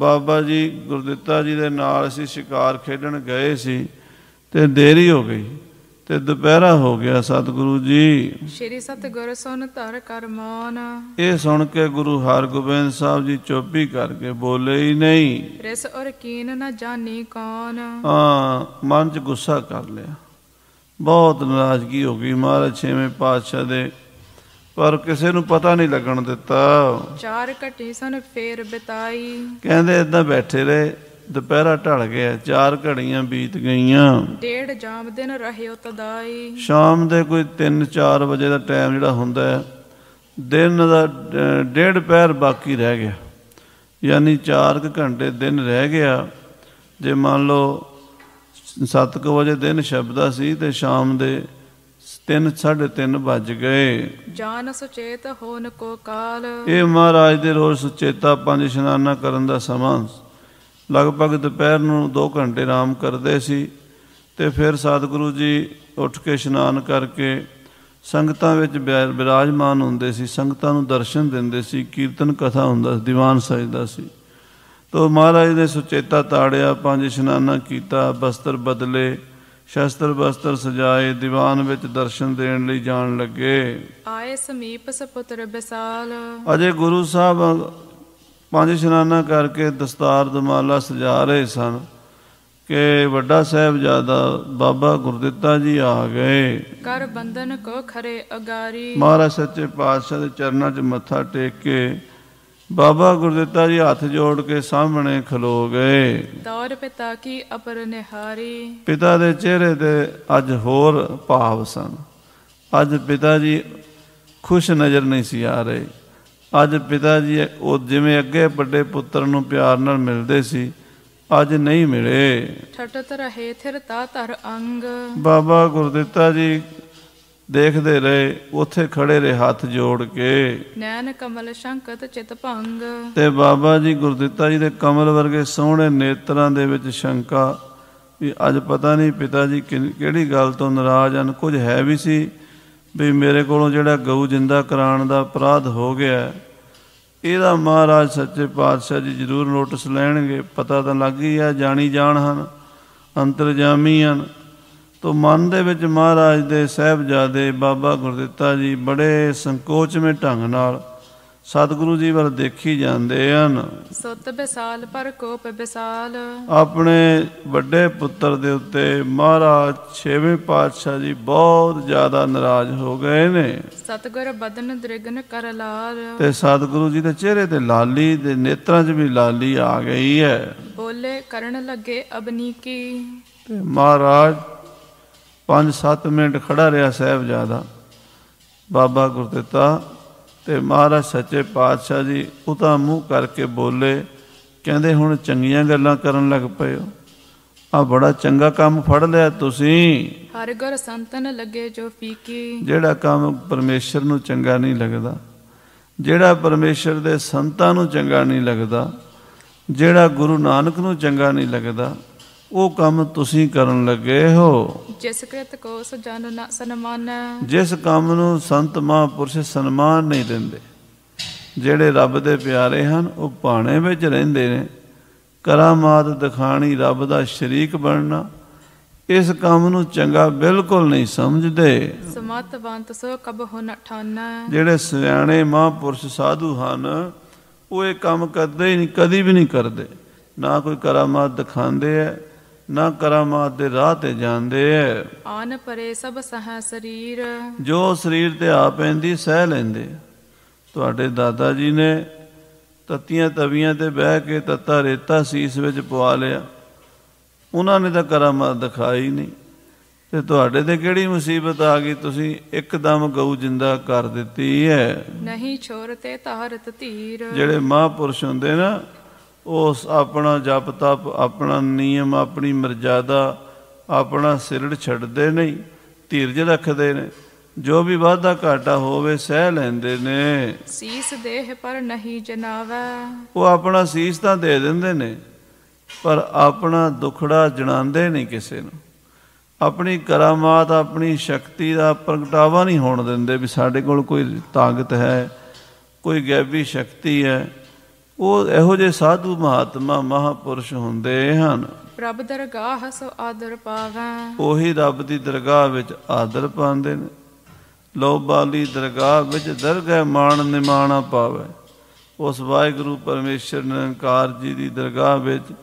ਬਾਬਾ ਜੀ ਗੁਰਦਿੱਤਾ ਜੀ ਦੇ ਨਾਲ ਅਸੀਂ ਸ਼ਿਕਾਰ ਖੇਡਣ ਗਏ ਸੀ ਤੇ ਦੇਰੀ ਹੋ ਗਈ ਤੇ ਦੁਪਹਿਰਾ ਹੋ ਗਿਆ ਸਤਿਗੁਰੂ ਜੀ ਸ਼੍ਰੀ ਸਤਿਗੁਰ ਸੁਣ ਧਰ ਕਰ ਮਾਨ ਇਹ ਸੁਣ ਕੇ ਗੁਰੂ ਹਰਗੋਬਿੰਦ ਸਾਹਿਬ ਜੀ ਚੋਪੀ ਕਰਕੇ ਬੋਲੇ ਹੀ ਨਹੀਂ ਰਸ ਔਰ ਕੀਨ ਨਾ ਜਾਣੀ ਕੌਣ ਹਾਂ ਮਨ 'ਚ ਗੁੱਸਾ ਕਰ ਲਿਆ ਬਹੁਤ ਨਾਰਾਜ਼ਗੀ ਹੋ ਗਈ ਮਹਾਰਾਜ ਛੇਵੇਂ ਪਾਤਸ਼ਾਹ ਦੇ ਪਰ ਕਿਸੇ ਨੂੰ ਪਤਾ ਨਹੀਂ ਲੱਗਣ ਦਿੱਤਾ ਚਾਰ ਘਟੇ ਸਨ ਫੇਰ ਬਿਤਾਈ ਕਹਿੰਦੇ ਇਦਾਂ ਬੈਠੇ ਰਹੇ ਦੁਪਹਿਰਾ ਢਲ ਗਿਆ ਚਾਰ ਘੜੀਆਂ ਬੀਤ ਗਈਆਂ ਡੇਢ ਜਾਮ ਦਿਨ ਰਹਿਓ ਤਦਾਈ ਸ਼ਾਮ ਦੇ ਕੋਈ 3-4 ਵਜੇ ਦਾ ਟਾਈਮ ਜਿਹੜਾ ਹੁੰਦਾ ਹੈ ਦਿਨ ਦਾ ਡੇਢ ਪੈਰ ਬਾਕੀ ਰਹਿ ਗਿਆ ਯਾਨੀ 4 ਘੰਟੇ ਦਿਨ ਰਹਿ ਗਿਆ ਜੇ ਮੰਨ ਲਓ 7:00 ਵਜੇ ਦਿਨ ਸ਼ਬਦਾ ਸੀ ਤੇ ਸ਼ਾਮ ਦੇ 3:30 ਵੱਜ ਗਏ ਜਾਨ ਸੁਚੇਤ ਹੋਣ ਕੋ ਕਾਲ ਇਹ ਮਹਾਰਾਜ ਦੇ ਰੋਜ਼ ਸੁਚੇਤਾ ਪੰਜ ਇਸ਼ਨਾਨਾ ਕਰਨ ਦਾ ਸਮਾਂ ਲਗਭਗ ਦੁਪਹਿਰ ਨੂੰ 2 ਘੰਟੇ ਆਰਾਮ ਕਰਦੇ ਸੀ ਤੇ ਫਿਰ ਸਤਿਗੁਰੂ ਜੀ ਉੱਠ ਕੇ ਇਸ਼ਨਾਨ ਕਰਕੇ ਸੰਗਤਾਂ ਵਿੱਚ ਬਿਰਾਜਮਾਨ ਹੁੰਦੇ ਸੀ ਸੰਗਤਾਂ ਨੂੰ ਦਰਸ਼ਨ ਦਿੰਦੇ ਸੀ ਕੀਰਤਨ ਕਥਾ ਹੁੰਦਾ ਸੀ ਦੀਵਾਨ ਸਜਦਾ ਸੀ ਤੋ ਮਹਾਰਾਜ ਨੇ ਸੁਚੇਤਾ ਤਾੜਿਆ ਪੰਜ ਇਸ਼ਨਾਨਾ ਕੀਤਾ ਬਸਤਰ ਬਦਲੇ ਸ਼ਸਤਰ ਬਸਤਰ ਸਜਾਏ ਦੀਵਾਨ ਵਿੱਚ ਦਰਸ਼ਨ ਦੇਣ ਲਈ ਜਾਣ ਲੱਗੇ ਆਏ ਸਮੀਪ ਸਪੁੱਤਰ ਬਿਸਾਲ ਅਜੇ ਗੁਰੂ ਸਾਹਿਬ ਪੰਜ ਇਸ਼ਨਾਨਾ ਕਰਕੇ ਦਸਤਾਰ ਦਮਾਲਾ ਸਜਾ ਰਹੇ ਸਨ ਕਿ ਵੱਡਾ ਜਾਦਾ ਬਾਬਾ ਗੁਰਦਿੱਤਾ ਜੀ ਆ ਗਏ ਕਰ ਬੰਦਨ ਕੋ ਖਰੇ ਅਗਾਰੀ ਮਹਾਰਾਜ ਸੱਚੇ ਪਾਤਸ਼ਾਹ ਦੇ ਚਰਨਾਂ 'ਚ ਮੱਥਾ ਟੇਕ ਕੇ ਬਾਬਾ ਗੁਰਦਿੱਤਾ ਜੀ ਹੱਥ ਜੋੜ ਕੇ ਸਾਹਮਣੇ ਖਲੋ ਗਏ ਦੌਰ ਪਿਤਾ ਕੀ ਅਪਰ ਨਿਹਾਰੀ ਪਿਤਾ ਦੇ ਚਿਹਰੇ ਤੇ ਅੱਜ ਹੋਰ ਭਾਵ ਸਨ ਅੱਜ ਪਿਤਾ ਜੀ ਖੁਸ਼ ਨਜ਼ਰ ਨਹੀਂ ਸੀ ਆ ਰਹੇ ਅੱਜ ਪਿਤਾ ਜੀ ਉਹ ਜਿਵੇਂ ਅੱਗੇ ਵੱਡੇ ਪੁੱਤਰ ਨੂੰ ਪਿਆਰ ਨਾਲ ਮਿਲਦੇ ਸੀ ਅੱਜ ਨਹੀਂ ਮਿਲੇ ਠਟਤ ਰਹੇ ਥਿਰਤਾ ਧਰ ਅੰਗ ਬਾਬਾ ਗੁਰਦਿੱਤਾ ਜੀ ਦੇਖਦੇ ਰਹੇ ਉੱਥੇ ਖੜੇ ਰਹੇ ਹੱਥ ਜੋੜ ਕੇ ਨੈਣ ਕਮਲ ਸ਼ੰਕਤ ਚਿਤ ਭੰਗ ਤੇ ਬਾਬਾ ਜੀ ਗੁਰਦਿੱਤਾ ਜੀ ਦੇ ਕਮਲ ਵਰਗੇ ਸੋਹਣੇ ਨੇਤਰਾਂ ਦੇ ਵਿੱਚ ਸ਼ੰਕਾ ਵੀ ਅੱਜ ਪਤਾ ਨਹੀਂ ਪਿਤਾ ਜੀ ਕਿਹੜੀ ਗੱਲ ਤੋਂ ਨਾਰਾਜ਼ ਹਨ ਕੁਝ ਹੈ ਵੀ ਸੀ ਵੀ ਮੇਰੇ ਕੋਲੋਂ ਜਿਹੜਾ ਗਊ ਜਿੰਦਾ ਕਰਾਣ ਦਾ ਅਪਰਾਧ ਹੋ ਗਿਆ ਇਹਦਾ ਮਹਾਰਾਜ ਸੱਚੇ ਪਾਤਸ਼ਾਹ ਜੀ ਜ਼ਰੂਰ ਨੋਟਿਸ ਲੈਣਗੇ ਪਤਾ ਤਾਂ ਲੱਗ ਹੀ ਆ ਜਾਣੀ ਜਾਣ ਹਨ ਅੰਤਰਜਾਮੀ ਹਨ ਤੋ ਮਨ ਦੇ ਵਿੱਚ ਮਹਾਰਾਜ ਦੇ ਸਹਿਬਜ਼ਾਦੇ ਬਾਬਾ ਗੁਰਦਿੱਤਾ ਜੀ ਬੜੇ ਵਿੱਚ ਢੰਗ ਨਾਲ ਸਤਿਗੁਰੂ ਜੀ ਵੱਲ ਦੇਖੀ ਜਾਂਦੇ ਹਨ ਸੁੱਤ ਬਿਸਾਲ ਪਰ ਕੋਪ ਬਿਸਾਲ ਆਪਣੇ ਵੱਡੇ ਪੁੱਤਰ ਦੇ ਉੱਤੇ ਮਹਾਰਾਜ 6ਵੇਂ ਪਾਤਸ਼ਾਹ ਜੀ ਬਹੁਤ ਜ਼ਿਆਦਾ ਨਾਰਾਜ਼ ਹੋ ਗਏ ਨੇ ਸਤਗੁਰ ਬਦਨ ਦ੍ਰਿਗਨ ਕਰ ਲਾਲ ਤੇ ਸਤਗੁਰੂ ਜੀ ਦੇ ਚਿਹਰੇ ਤੇ ਲਾਲੀ ਦੇ ਨੇਤਰਾਂ 'ਚ ਵੀ ਲਾਲੀ ਆ ਗਈ ਹੈ ਬੋਲੇ ਕਰਨ ਲੱਗੇ ਅਬਨੀ ਕੀ ਤੇ ਮਹਾਰਾਜ 5-7 ਮਿੰਟ ਖੜਾ ਰਿਹਾ ਸਹਿਬ ਜਾਦਾ ਬਾਬਾ ਗੁਰਦਿੱਤਾ ਤੇ ਮਹਾਰਾਜ ਸੱਚੇ ਪਾਤਸ਼ਾਹ ਜੀ ਉਹਦਾ ਮੂੰਹ ਕਰਕੇ ਬੋਲੇ ਕਹਿੰਦੇ ਹੁਣ ਚੰਗੀਆਂ ਗੱਲਾਂ ਕਰਨ ਲੱਗ ਪਏ ਹੋ ਆ ਬੜਾ ਚੰਗਾ ਕੰਮ ਫੜ ਲਿਆ ਤੁਸੀਂ ਹਰ ਘਰ ਸੰਤਨ ਲੱਗੇ ਜੋ ਫੀਕੀ ਜਿਹੜਾ ਕੰਮ ਪਰਮੇਸ਼ਰ ਨੂੰ ਚੰਗਾ ਨਹੀਂ ਲੱਗਦਾ ਜਿਹੜਾ ਪਰਮੇਸ਼ਰ ਦੇ ਸੰਤਾਂ ਨੂੰ ਚੰਗਾ ਨਹੀਂ ਲੱਗਦਾ ਜਿਹੜਾ ਗੁਰੂ ਨਾਨਕ ਨੂੰ ਚੰਗਾ ਨਹੀਂ ਲੱਗਦਾ ਉਹ ਕੰਮ ਤੁਸੀਂ ਕਰਨ ਲੱਗੇ ਹੋ ਜਿਸ ਕ੍ਰਿਤ ਕੋ ਸਜਨ ਸਨਮਾਨ ਜਿਸ ਕੰਮ ਨੂੰ ਸੰਤ ਮਹਾਪੁਰਸ਼ ਸਨਮਾਨ ਨਹੀਂ ਦਿੰਦੇ ਜਿਹੜੇ ਰੱਬ ਦੇ ਪਿਆਰੇ ਹਨ ਉਹ ਬਾਣੇ ਵਿੱਚ ਰਹਿੰਦੇ ਨੇ ਕਰਾਮਾਤ ਦਿਖਾਣੀ ਰੱਬ ਦਾ ਸ਼ਰੀਕ ਬਣਨਾ ਇਸ ਕੰਮ ਨੂੰ ਚੰਗਾ ਬਿਲਕੁਲ ਨਹੀਂ ਸਮਝਦੇ ਸਮਤਵੰਤ ਸੋ ਕਬ ਹੋ ਨਠਾਨਾ ਜਿਹੜੇ ਸਿਆਣੇ ਮਹਾਪੁਰਸ਼ ਸਾਧੂ ਹਨ ਉਹ ਇਹ ਕੰਮ ਕਰਦੇ ਹੀ ਨਹੀਂ ਕਦੀ ਵੀ ਨਹੀਂ ਕਰਦੇ ਨਾ ਕੋਈ ਕਰਾਮਾਤ ਦਿਖਾਉਂਦੇ ਐ ਨਾ ਕਰਾਮਾਤ ਦੇ ਰਾਹ ਤੇ ਜਾਂਦੇ ਐ ਆਨ ਪਰੇ ਸਭ ਸਹ ਸਰੀਰ ਜੋ ਸਰੀਰ ਤੇ ਆ ਪੈਂਦੀ ਸਹਿ ਲੈਂਦੇ ਤੁਹਾਡੇ ਦਾਦਾ ਜੀ ਨੇ ਤਤੀਆਂ ਤਵੀਆਂ ਤੇ ਬਹਿ ਕੇ ਤਤਾ ਰੇਤਾ ਸੀਸ ਵਿੱਚ ਪਵਾ ਲਿਆ ਉਹਨਾਂ ਨੇ ਤਾਂ ਕਰਾਮਾਤ ਦਿਖਾਈ ਨਹੀਂ ਤੇ ਤੁਹਾਡੇ ਤੇ ਕਿਹੜੀ ਮੁਸੀਬਤ ਆ ਗਈ ਤੁਸੀਂ ਇੱਕਦਮ ਗਊ ਜਿੰਦਾ ਕਰ ਦਿੱਤੀ ਹੈ ਨਹੀਂ ਛੋਰ ਤੇ ਤਾਰਤ ਧੀਰ ਜਿਹੜੇ ਮਹਾਪੁਰਸ਼ ਹੁੰਦੇ ਨਾ ਉਸ ਆਪਣਾ ਜਪ ਤਪ ਆਪਣਾ ਨਿਯਮ ਆਪਣੀ ਮਰਜ਼ਾਦਾ ਆਪਣਾ ਸਿਰੜ ਛੱਡਦੇ ਨਹੀਂ ਧੀਰਜ ਰੱਖਦੇ ਨੇ ਜੋ ਵੀ ਵਾਦਾ ਘਾਟਾ ਹੋਵੇ ਸਹਿ ਲੈਂਦੇ ਨੇ ਸੀਸ ਦੇਹ ਪਰ ਨਹੀਂ ਜਨਾਵਾ ਉਹ ਆਪਣਾ ਸੀਸ ਤਾਂ ਦੇ ਦਿੰਦੇ ਨੇ ਪਰ ਆਪਣਾ ਦੁਖੜਾ ਜਣਾਉਂਦੇ ਨਹੀਂ ਕਿਸੇ ਨੂੰ ਆਪਣੀ ਕਰਾਮਾਤ ਆਪਣੀ ਸ਼ਕਤੀ ਦਾ ਪ੍ਰਗਟਾਵਾ ਨਹੀਂ ਹੋਣ ਦਿੰਦੇ ਵੀ ਸਾਡੇ ਕੋਲ ਕੋਈ ਤਾਕਤ ਹੈ ਕੋਈ ਗੈਬੀ ਸ਼ਕਤੀ ਹੈ ਉਹ ਇਹੋ ਜੇ ਸਾਧੂ ਮਹਾਤਮਾ ਮਹਾਪੁਰਸ਼ ਹੁੰਦੇ ਹਨ ਪ੍ਰਭ ਦਰਗਾਹ ਸੋ ਆਦਰ ਪਾਵਾਂ ਉਹੀ ਰੱਬ ਦੀ ਦਰਗਾਹ ਵਿੱਚ ਆਦਰ ਪਾਉਂਦੇ ਨੇ ਲੋਬਾਲੀ ਦਰਗਾਹ ਵਿੱਚ ਦਰਗਹਿ ਮਾਣ ਨਿਮਾਣਾ ਪਾਵੇ ਉਸ ਵਾਹਿਗੁਰੂ ਪਰਮੇਸ਼ਰ ਨਿਰੰਕਾਰ ਜੀ ਦੀ ਦਰਗਾਹ ਵਿੱਚ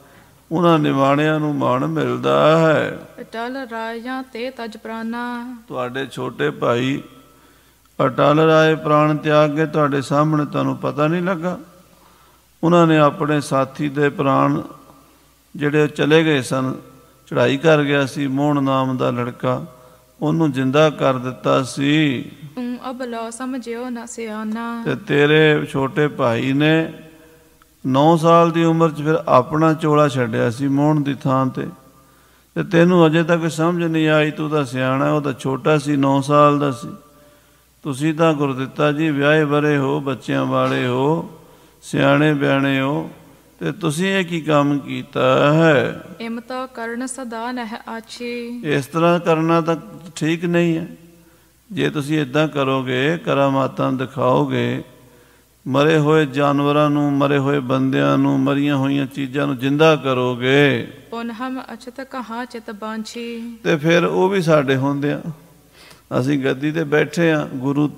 ਉਹਨਾਂ ਨਿਵਾਣਿਆਂ ਨੂੰ ਮਾਣ ਮਿਲਦਾ ਹੈ ਅਟਲ ਰਾਜਾਂ ਤੇ ਤਜ ਪ੍ਰਾਨਾ ਤੁਹਾਡੇ ਛੋਟੇ ਭਾਈ ਅਟਲ ਰਾਏ ਪ੍ਰਾਣ ਤਿਆਗ ਕੇ ਤੁਹਾਡੇ ਸਾਹਮਣੇ ਤੁਹਾਨੂੰ ਪਤਾ ਨਹੀਂ ਲੱਗਾ ਉਹਨਾਂ ਨੇ ਆਪਣੇ ਸਾਥੀ ਦੇ ਪ੍ਰਾਣ ਜਿਹੜੇ ਚਲੇ ਗਏ ਸਨ ਚੜਾਈ ਕਰ ਗਿਆ ਸੀ ਮੋਹਣ ਨਾਮ ਦਾ ਲੜਕਾ ਉਹਨੂੰ ਜਿੰਦਾ ਕਰ ਦਿੱਤਾ ਸੀ ਅਬਲਾ ਸਮਝਿਓ ਨਾ ਸਿਆਣਾ ਤੇ ਤੇਰੇ ਛੋਟੇ ਭਾਈ ਨੇ 9 ਸਾਲ ਦੀ ਉਮਰ 'ਚ ਫਿਰ ਆਪਣਾ ਚੋਲਾ ਛੱਡਿਆ ਸੀ ਮੋਹਣ ਦੀ ਥਾਂ ਤੇ ਤੇ ਤੈਨੂੰ ਅਜੇ ਤੱਕ ਸਮਝ ਨਹੀਂ ਆਈ ਤੂੰ ਤਾਂ ਸਿਆਣਾ ਉਹ ਤਾਂ ਛੋਟਾ ਸੀ 9 ਸਾਲ ਦਾ ਸੀ ਤੁਸੀਂ ਤਾਂ ਗੁਰਦਿੱਤਾ ਜੀ ਵਿਆਹੇ ਬਰੇ ਹੋ ਬੱਚਿਆਂ ਵਾਲੇ ਹੋ ਸਿਆਣੇ ਬਿਆਣੇ ਹੋ ਤੇ ਤੁਸੀਂ ਇਹ ਕੀ ਕੰਮ ਕੀਤਾ ਹੈ ਇਮਤਾ ਕਰਨ ਸਦਾ ਨਹ ਆਛੀ ਇਸ ਤਰ੍ਹਾਂ ਕਰਨਾ ਤਾਂ ਠੀਕ ਨਹੀਂ ਹੈ ਜੇ ਤੁਸੀਂ ਇਦਾਂ ਕਰੋਗੇ ਕਰਾਮਾਤਾਂ ਦਿਖਾਓਗੇ ਮਰੇ ਹੋਏ ਜਾਨਵਰਾਂ ਨੂੰ ਮਰੇ ਹੋਏ ਬੰਦਿਆਂ ਨੂੰ ਮਰੀਆਂ ਹੋਈਆਂ ਚੀਜ਼ਾਂ ਨੂੰ ਜਿੰਦਾ ਕਰੋਗੇ ਪੁਨ ਹਮ ਅਚਤ ਕਹਾ ਚਿਤ ਬਾਂਛੀ ਤੇ ਫਿਰ ਉਹ ਵੀ ਸਾਡੇ ਹੁੰਦੇ ਆ ਅਸੀਂ ਗੱਦੀ ਤੇ ਬੈਠੇ ਆ ਗੁਰੂ